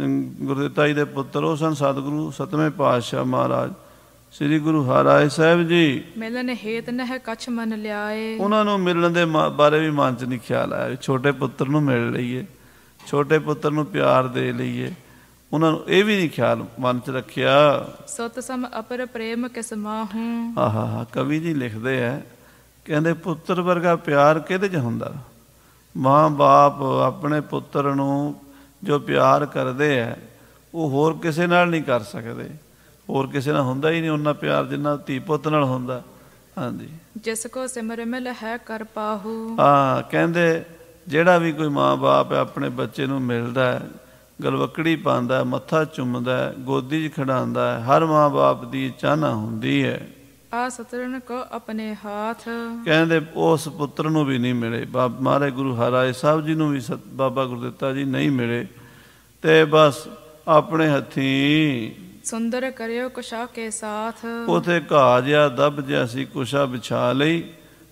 ਗੁਰਦੇਵ ਜੀ ਦੇ ਪੁੱਤਰ ਉਹ ਸਨ ਸਤਿਗੁਰੂ ਸਤਵੇਂ ਪਾਤਸ਼ਾਹ ਮਹਾਰਾਜ ਸ੍ਰੀ ਗੁਰੂ ਹਰਾਈ ਸਾਹਿਬ ਜੀ ਮਿਲਨ ਹੇਤ ਨਹ ਕਛ ਮਨ ਲਿਆਏ ਉਹਨਾਂ ਨੂੰ ਮਿਲਣ ਦੇ ਬਾਰੇ ਵੀ ਮਨ ਚ ਨਹੀਂ ਖਿਆਲ ਆਇਆ ਛੋਟੇ ਪੁੱਤਰ ਨੂੰ ਮਿਲ ਲਈਏ ਛੋਟੇ ਪੁੱਤਰ ਨੂੰ ਪਿਆਰ ਦੇ ਲਈਏ ਉਹਨਾਂ ਨੂੰ ਇਹ ਵੀ ਨਹੀਂ ਖਿਆਲ ਮਨ ਚ ਰੱਖਿਆ ਸਤ ਸਮ ਅਪਰ ਪ੍ਰੇਮ ਕਿਸ ਮਾਹੂ ਆਹਾ ਕਵੀ ਜੀ ਲਿਖਦੇ ਆ ਕਹਿੰਦੇ ਪੁੱਤਰ ਵਰਗਾ ਪਿਆਰ ਕਿਹਦੇ 'ਚ ਹੁੰਦਾ ਮਾਂ ਬਾਪ ਆਪਣੇ ਪੁੱਤਰ ਨੂੰ ਜੋ ਪਿਆਰ ਕਰਦੇ ਆ ਉਹ ਹੋਰ ਕਿਸੇ ਨਾਲ ਨਹੀਂ ਕਰ ਸਕਦੇ ਹੋਰ ਕਿਸੇ ਨਾਲ ਹੁੰਦਾ ਹੀ ਨਹੀਂ ਉਹਨਾਂ ਪਿਆਰ ਜਿੰਨਾ ਧੀ ਪੁੱਤ ਨਾਲ ਹੁੰਦਾ ਹਾਂਜੀ ਜਿਸ ਕੋ ਸਿਮਰ ਮਿਲ ਹੈ ਕਰ ਪਾਹੂ ਹਾਂ ਕਹਿੰਦੇ ਜਿਹੜਾ ਵੀ ਕੋਈ ਮਾਪੇ ਆਪਣੇ ਬੱਚੇ ਨੂੰ ਮਿਲਦਾ ਹੈ ਗਲਵਕੜੀ ਪਾਉਂਦਾ ਹੈ ਮੱਥਾ ਚੁੰਮਦਾ ਹੈ ਗੋਦੀ 'ਚ ਖੜਾਉਂਦਾ ਹੈ ਹਰ ਮਾਪੇ ਦੀ ਚਾਹਨਾ ਹੁੰਦੀ ਹੈ ਆ ਸਤਰਨ ਕੋ ਆਪਣੇ ਹੱਥ ਕਹਿੰਦੇ ਉਸ ਪੁੱਤਰ ਨੂੰ ਵੀ ਨਹੀਂ ਮਿਲੇ ਬਾਬ ਮਾਰੇ ਗੁਰੂ ਹਰਾਏ ਸਾਹਿਬ ਜੀ ਨੂੰ ਵੀ ਬਾਬਾ ਗੁਰਦਿੱਤਾ ਜੀ ਨਹੀਂ ਮਿਲੇ ਤੇ ਬਸ ਆਪਣੇ ਹੱਥੀ ਸੁੰਦਰ ਕਰਿਓ ਕੁਸ਼ਾ ਕੇ ਸਾਥ ਉਥੇ ਘਾ ਜਿਆ ਦਬ ਜਿਆ ਸੀ ਕੁਸ਼ਾ ਵਿਛਾ ਲਈ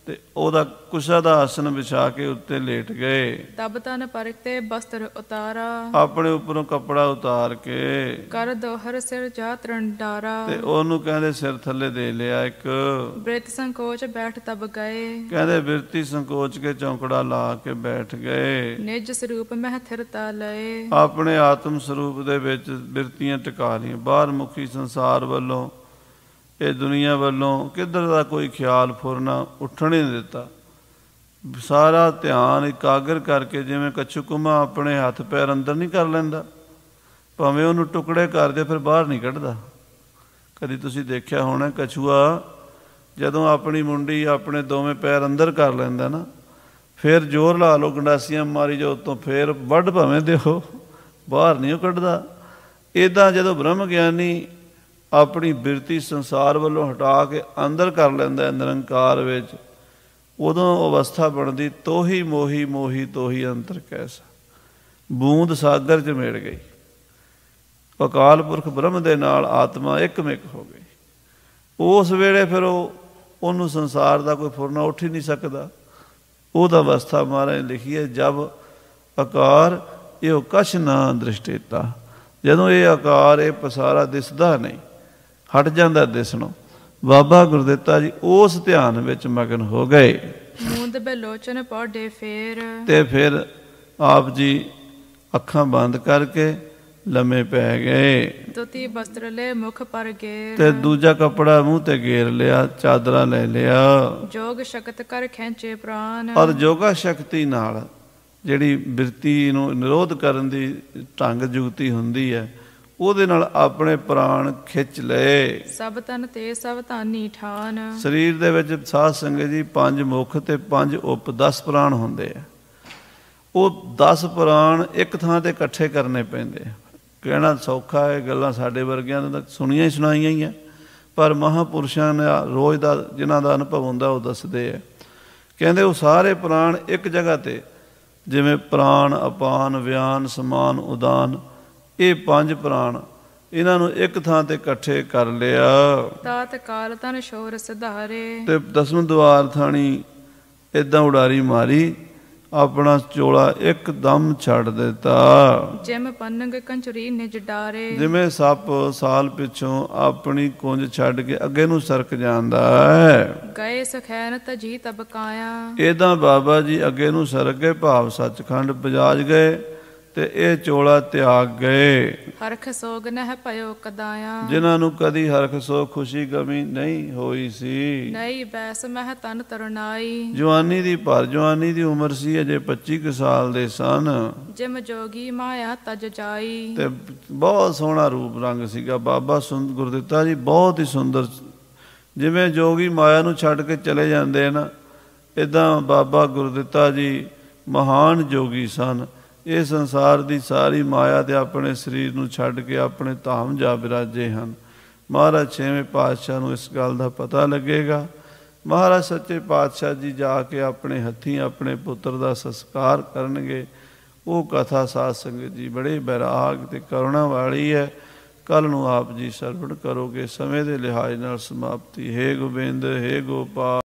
ਤੇ ਉਹਦਾ ਕੁਸ਼ਾ ਦਾ ਆਸਨ ਵਿਛਾ ਕੇ ਉੱਤੇ ਲੇਟ ਗਏ ਤਬ ਤਨ ਪਰਖਤੇ ਬਸਤਰ ਉਤਾਰਾ ਆਪਣੇ ਉੱਪਰੋਂ ਕੱਪੜਾ ਉਤਾਰ ਕੇ ਕਰ ਦੋਹਰ ਸਿਰ ਜਾ ਤਰੰਡਾਰਾ ਤੇ ਉਹਨੂੰ ਕਹਿੰਦੇ ਸਿਰ ਥੱਲੇ ਦੇ ਲਿਆ ਇੱਕ ਬ੍ਰਿਤ ਸੰਕੋਚ ਬੈਠ ਤਬ ਗਏ ਕਹਿੰਦੇ ਬਿਰਤੀ ਸੰਕੋਚ ਕੇ ਚੌਂਕੜਾ ਲਾ ਕੇ ਬੈਠ ਗਏ ਨਿਜ ਸਰੂਪ ਮਹਿ ਥਿਰਤਾ ਲਏ ਆਪਣੇ ਆਤਮ ਸਰੂਪ ਦੇ ਵਿੱਚ ਬਿਰਤੀਆਂ ਟਿਕਾ ਲਈਆਂ ਬਾਹਰ ਮੁਖੀ ਸੰਸਾਰ ਵੱਲੋਂ ਇਹ ਦੁਨੀਆ ਵੱਲੋਂ ਕਿੱਧਰ ਦਾ ਕੋਈ ਖਿਆਲ ਫੁਰਨਾ ਉੱਠਣੇ ਨਹੀਂ ਦਿੱਤਾ ਸਾਰਾ ਧਿਆਨ ਇਕਾਗਰ ਕਰਕੇ ਜਿਵੇਂ ਕਛੂਕੁਮਾ ਆਪਣੇ ਹੱਥ ਪੈਰ ਅੰਦਰ ਨਹੀਂ ਕਰ ਲੈਂਦਾ ਭਾਵੇਂ ਉਹਨੂੰ ਟੁਕੜੇ ਕਰ ਦੇ ਫਿਰ ਬਾਹਰ ਨਹੀਂ ਕੱਢਦਾ ਕਦੀ ਤੁਸੀਂ ਦੇਖਿਆ ਹੋਣਾ ਕਛੂਆ ਜਦੋਂ ਆਪਣੀ ਮੁੰਡੀ ਆਪਣੇ ਦੋਵੇਂ ਪੈਰ ਅੰਦਰ ਕਰ ਲੈਂਦਾ ਨਾ ਫਿਰ ਜ਼ੋਰ ਲਾ ਲਓ ਗੰਡਾਸੀਆਂ ਮਾਰੀ ਜੋ ਉਤੋਂ ਫਿਰ ਵੱਢ ਭਾਵੇਂ ਦੇਖੋ ਬਾਹਰ ਨਹੀਂ ਉਹ ਕੱਢਦਾ ਇਦਾਂ ਜਦੋਂ ਬ੍ਰਹਮ ਗਿਆਨੀ ਆਪਣੀ ਬਿਰਤੀ ਸੰਸਾਰ ਵੱਲੋਂ ਹਟਾ ਕੇ ਅੰਦਰ ਕਰ ਲੈਂਦਾ ਹੈ ਨਿਰੰਕਾਰ ਵਿੱਚ ਉਦੋਂ ਅਵਸਥਾ ਬਣਦੀ ਤੋਹੀ ਮੋਹੀ ਮੋਹੀ ਤੋਹੀ ਅੰਤਰ ਕੈਸਾ ਬੂੰਦ ਸਾਗਰ ਚ ਮੇੜ ਗਈ ਅਕਾਲ ਪੁਰਖ ਬ੍ਰਹਮ ਦੇ ਨਾਲ ਆਤਮਾ ਇੱਕਮਿਕ ਹੋ ਗਈ ਉਸ ਵੇਲੇ ਫਿਰ ਉਹ ਉਹਨੂੰ ਸੰਸਾਰ ਦਾ ਕੋਈ ਫੁਰਨਾ ਉੱਠ ਹੀ ਨਹੀਂ ਸਕਦਾ ਉਹਦਾ ਅਵਸਥਾ ਮਹਾਰਾਜ ਲਿਖੀ ਹੈ ਜਬ ਅਕਾਰ ਇਹੋ ਕਛ ਨਾ ਦ੍ਰਿਸ਼ਟੇਤਾ ਜਦੋਂ ਇਹ ਆਕਾਰ ਇਹ ਪਸਾਰਾ ਦਿਸਦਾ ਨਹੀਂ ਹਟ ਜਾਂਦਾ ਦਿਸਣੋਂ ਬਾਬਾ ਗੁਰਦਿੱਤਾ ਜੀ ਉਸ ਧਿਆਨ ਵਿੱਚ ਮਗਨ ਹੋ ਗਏ ਮੂੰਦ ਬਲੋਚਨ ਪੌੜੇ ਫੇਰ ਤੇ ਫਿਰ ਆਪ ਜੀ ਅੱਖਾਂ ਬੰਦ ਕਰਕੇ ਲੰਮੇ ਪੈ ਗਏ ਦੁਤੀ ਬਸਤਰ ਲੈ ਮੁਖ ਪਰ ਗਏ ਤੇ ਦੂਜਾ ਕਪੜਾ ਮੂੰਹ ਤੇ ਗੇਰ ਲਿਆ ਚਾਦਰਾ ਲੈ ਲਿਆ ਜੋਗ ਸ਼ਕਤ ਕਰ ਖੈਂਚੇ ਪ੍ਰਾਨ ਔਰ ਜੋਗਾ ਸ਼ਕਤੀ ਨਾਲ ਜਿਹੜੀ ਬਿਰਤੀ ਨੂੰ ਨਿਰੋਧ ਕਰਨ ਦੀ ਢੰਗ ਜੁਗਤੀ ਹੁੰਦੀ ਹੈ ਉਹਦੇ ਨਾਲ ਆਪਣੇ ਪ੍ਰਾਣ ਖਿੱਚ ਲਏ ਸਭ ਤਨ ਤੇ ਸਭ ਧਾਨੀ ਠਾਨ ਸਰੀਰ ਦੇ ਵਿੱਚ ਸਾਧ ਸੰਗਤ ਜੀ ਪੰਜ ਮੁਖ ਤੇ ਪੰਜ ਉਪ 10 ਪ੍ਰਾਣ ਹੁੰਦੇ ਆ ਉਹ 10 ਪ੍ਰਾਣ ਇੱਕ ਥਾਂ ਤੇ ਇਕੱਠੇ ਕਰਨੇ ਪੈਂਦੇ ਕਹਿਣਾ ਸੌਖਾ ਹੈ ਗੱਲਾਂ ਸਾਡੇ ਵਰਗਿਆਂ ਨੇ ਤਾਂ ਸੁਣੀਆਂ ਹੀ ਸੁਣਾਈਆਂ ਹੀ ਆ ਪਰ ਮਹਾਪੁਰਸ਼ਾਂ ਨੇ ਰੋਜ਼ ਦਾ ਜਿਨ੍ਹਾਂ ਦਾ ਅਨੁਭਵ ਹੁੰਦਾ ਉਹ ਦੱਸਦੇ ਆ ਕਹਿੰਦੇ ਉਹ ਸਾਰੇ ਪ੍ਰਾਣ ਇੱਕ ਜਗ੍ਹਾ ਤੇ ਜਿਵੇਂ ਪ੍ਰਾਣ ਅਪਾਨ ਵਿਆਨ ਸਮਾਨ ਉਦਾਨ ਇਹ ਪੰਜ ਪ੍ਰਾਣ ਇਹਨਾਂ ਨੂੰ ਇੱਕ ਥਾਂ ਤੇ ਇਕੱਠੇ ਕਰ ਲਿਆ ਤਾਤ ਕਾਲ ਤਨ ਸ਼ੋਰ ਸਿਧਾਰੇ ਤੇ ਦਸਮ ਦਵਾਰ ਥਾਣੀ ਇਦਾਂ ਉਡਾਰੀ ਮਾਰੀ ਆਪਣਾ ਚੋਲਾ ਇੱਕਦਮ ਛੱਡ ਦਿੱਤਾ ਜਿਮ ਪੰਨਗ ਕੰਚਰੀ ਨਿਜ ਡਾਰੇ ਜਿਵੇਂ ਸੱਪ ਸਾਲ ਪਿੱਛੋਂ ਆਪਣੀ ਕੁੰਜ ਛੱਡ ਕੇ ਅੱਗੇ ਨੂੰ ਸਰਕ ਜਾਂਦਾ ਹੈ ਗਏ ਸਖੈਨ ਤਜੀ ਤਬਕਾਇਆ ਇਦਾਂ ਬਾਬਾ ਜੀ ਅੱਗੇ ਨੂੰ ਸਰਕ ਗਏ ਭਾਵ ਸੱਚਖੰਡ ਬਜਾਜ ਗਏ ਤੇ ਇਹ ਚੋਲਾ ਤਿਆਗ ਗਏ ਹਰਖ ਸੋਗ ਨਹਿ ਭਇਓ ਕਦਾਇਆ ਜਿਨ੍ਹਾਂ ਨੂੰ ਕਦੀ ਹਰਖ ਸੋਗ ਖੁਸ਼ੀ ਗਮੀ ਨਹੀਂ ਹੋਈ ਸੀ ਨਹੀਂ ਬੈਸ ਮਹ ਤਨ ਤਰਨਾਈ ਜਵਾਨੀ ਦੀ ਭਰ ਜਵਾਨੀ ਦੀ ਉਮਰ ਸੀ ਅਜੇ 25 ਸਾਲ ਦੇ ਸਨ ਜਿਮ ਜੋਗੀ ਮਾਇਆ ਤਜ ਜਾਈ ਤੇ ਬਹੁਤ ਸੋਹਣਾ ਰੂਪ ਰੰਗ ਸੀਗਾ ਬਾਬਾ ਸੁੰਦ ਗੁਰਦਿੱਤਾ ਜੀ ਬਹੁਤ ਹੀ ਸੁੰਦਰ ਜਿਵੇਂ ਜੋਗੀ ਮਾਇਆ ਨੂੰ ਛੱਡ ਕੇ ਚਲੇ ਜਾਂਦੇ ਨਾ ਇਦਾਂ ਬਾਬਾ ਗੁਰਦਿੱਤਾ ਜੀ ਮਹਾਨ ਜੋਗੀ ਸਨ ਇਹ ਸੰਸਾਰ ਦੀ ਸਾਰੀ ਮਾਇਆ ਤੇ ਆਪਣੇ ਸਰੀਰ ਨੂੰ ਛੱਡ ਕੇ ਆਪਣੇ ਧਾਮ ਜਾ ਬਿਰਾਜੇ ਹਨ ਮਹਾਰਾਜ ਛੇਵੇਂ ਪਾਤਸ਼ਾਹ ਨੂੰ ਇਸ ਗੱਲ ਦਾ ਪਤਾ ਲੱਗੇਗਾ ਮਹਾਰਾਜ ਸੱਚੇ ਪਾਤਸ਼ਾਹ ਜੀ ਜਾ ਕੇ ਆਪਣੇ ਹੱਥੀਂ ਆਪਣੇ ਪੁੱਤਰ ਦਾ ਸੰਸਕਾਰ ਕਰਨਗੇ ਉਹ ਕਥਾ ਸਾਧ ਸੰਗਤ ਜੀ ਬੜੇ ਬੈਰਾਗ ਤੇ ਕਰੁਣਾ ਵਾਲੀ ਹੈ ਕੱਲ ਨੂੰ ਆਪ ਜੀ ਸਰਵਣ ਕਰੋਗੇ ਸਮੇਂ ਦੇ ਲਿਹਾਜ਼ ਨਾਲ ਸਮਾਪਤੀ ਹੈ ਗੋਬਿੰਦ ਹੈ ਗੋਪਾਲ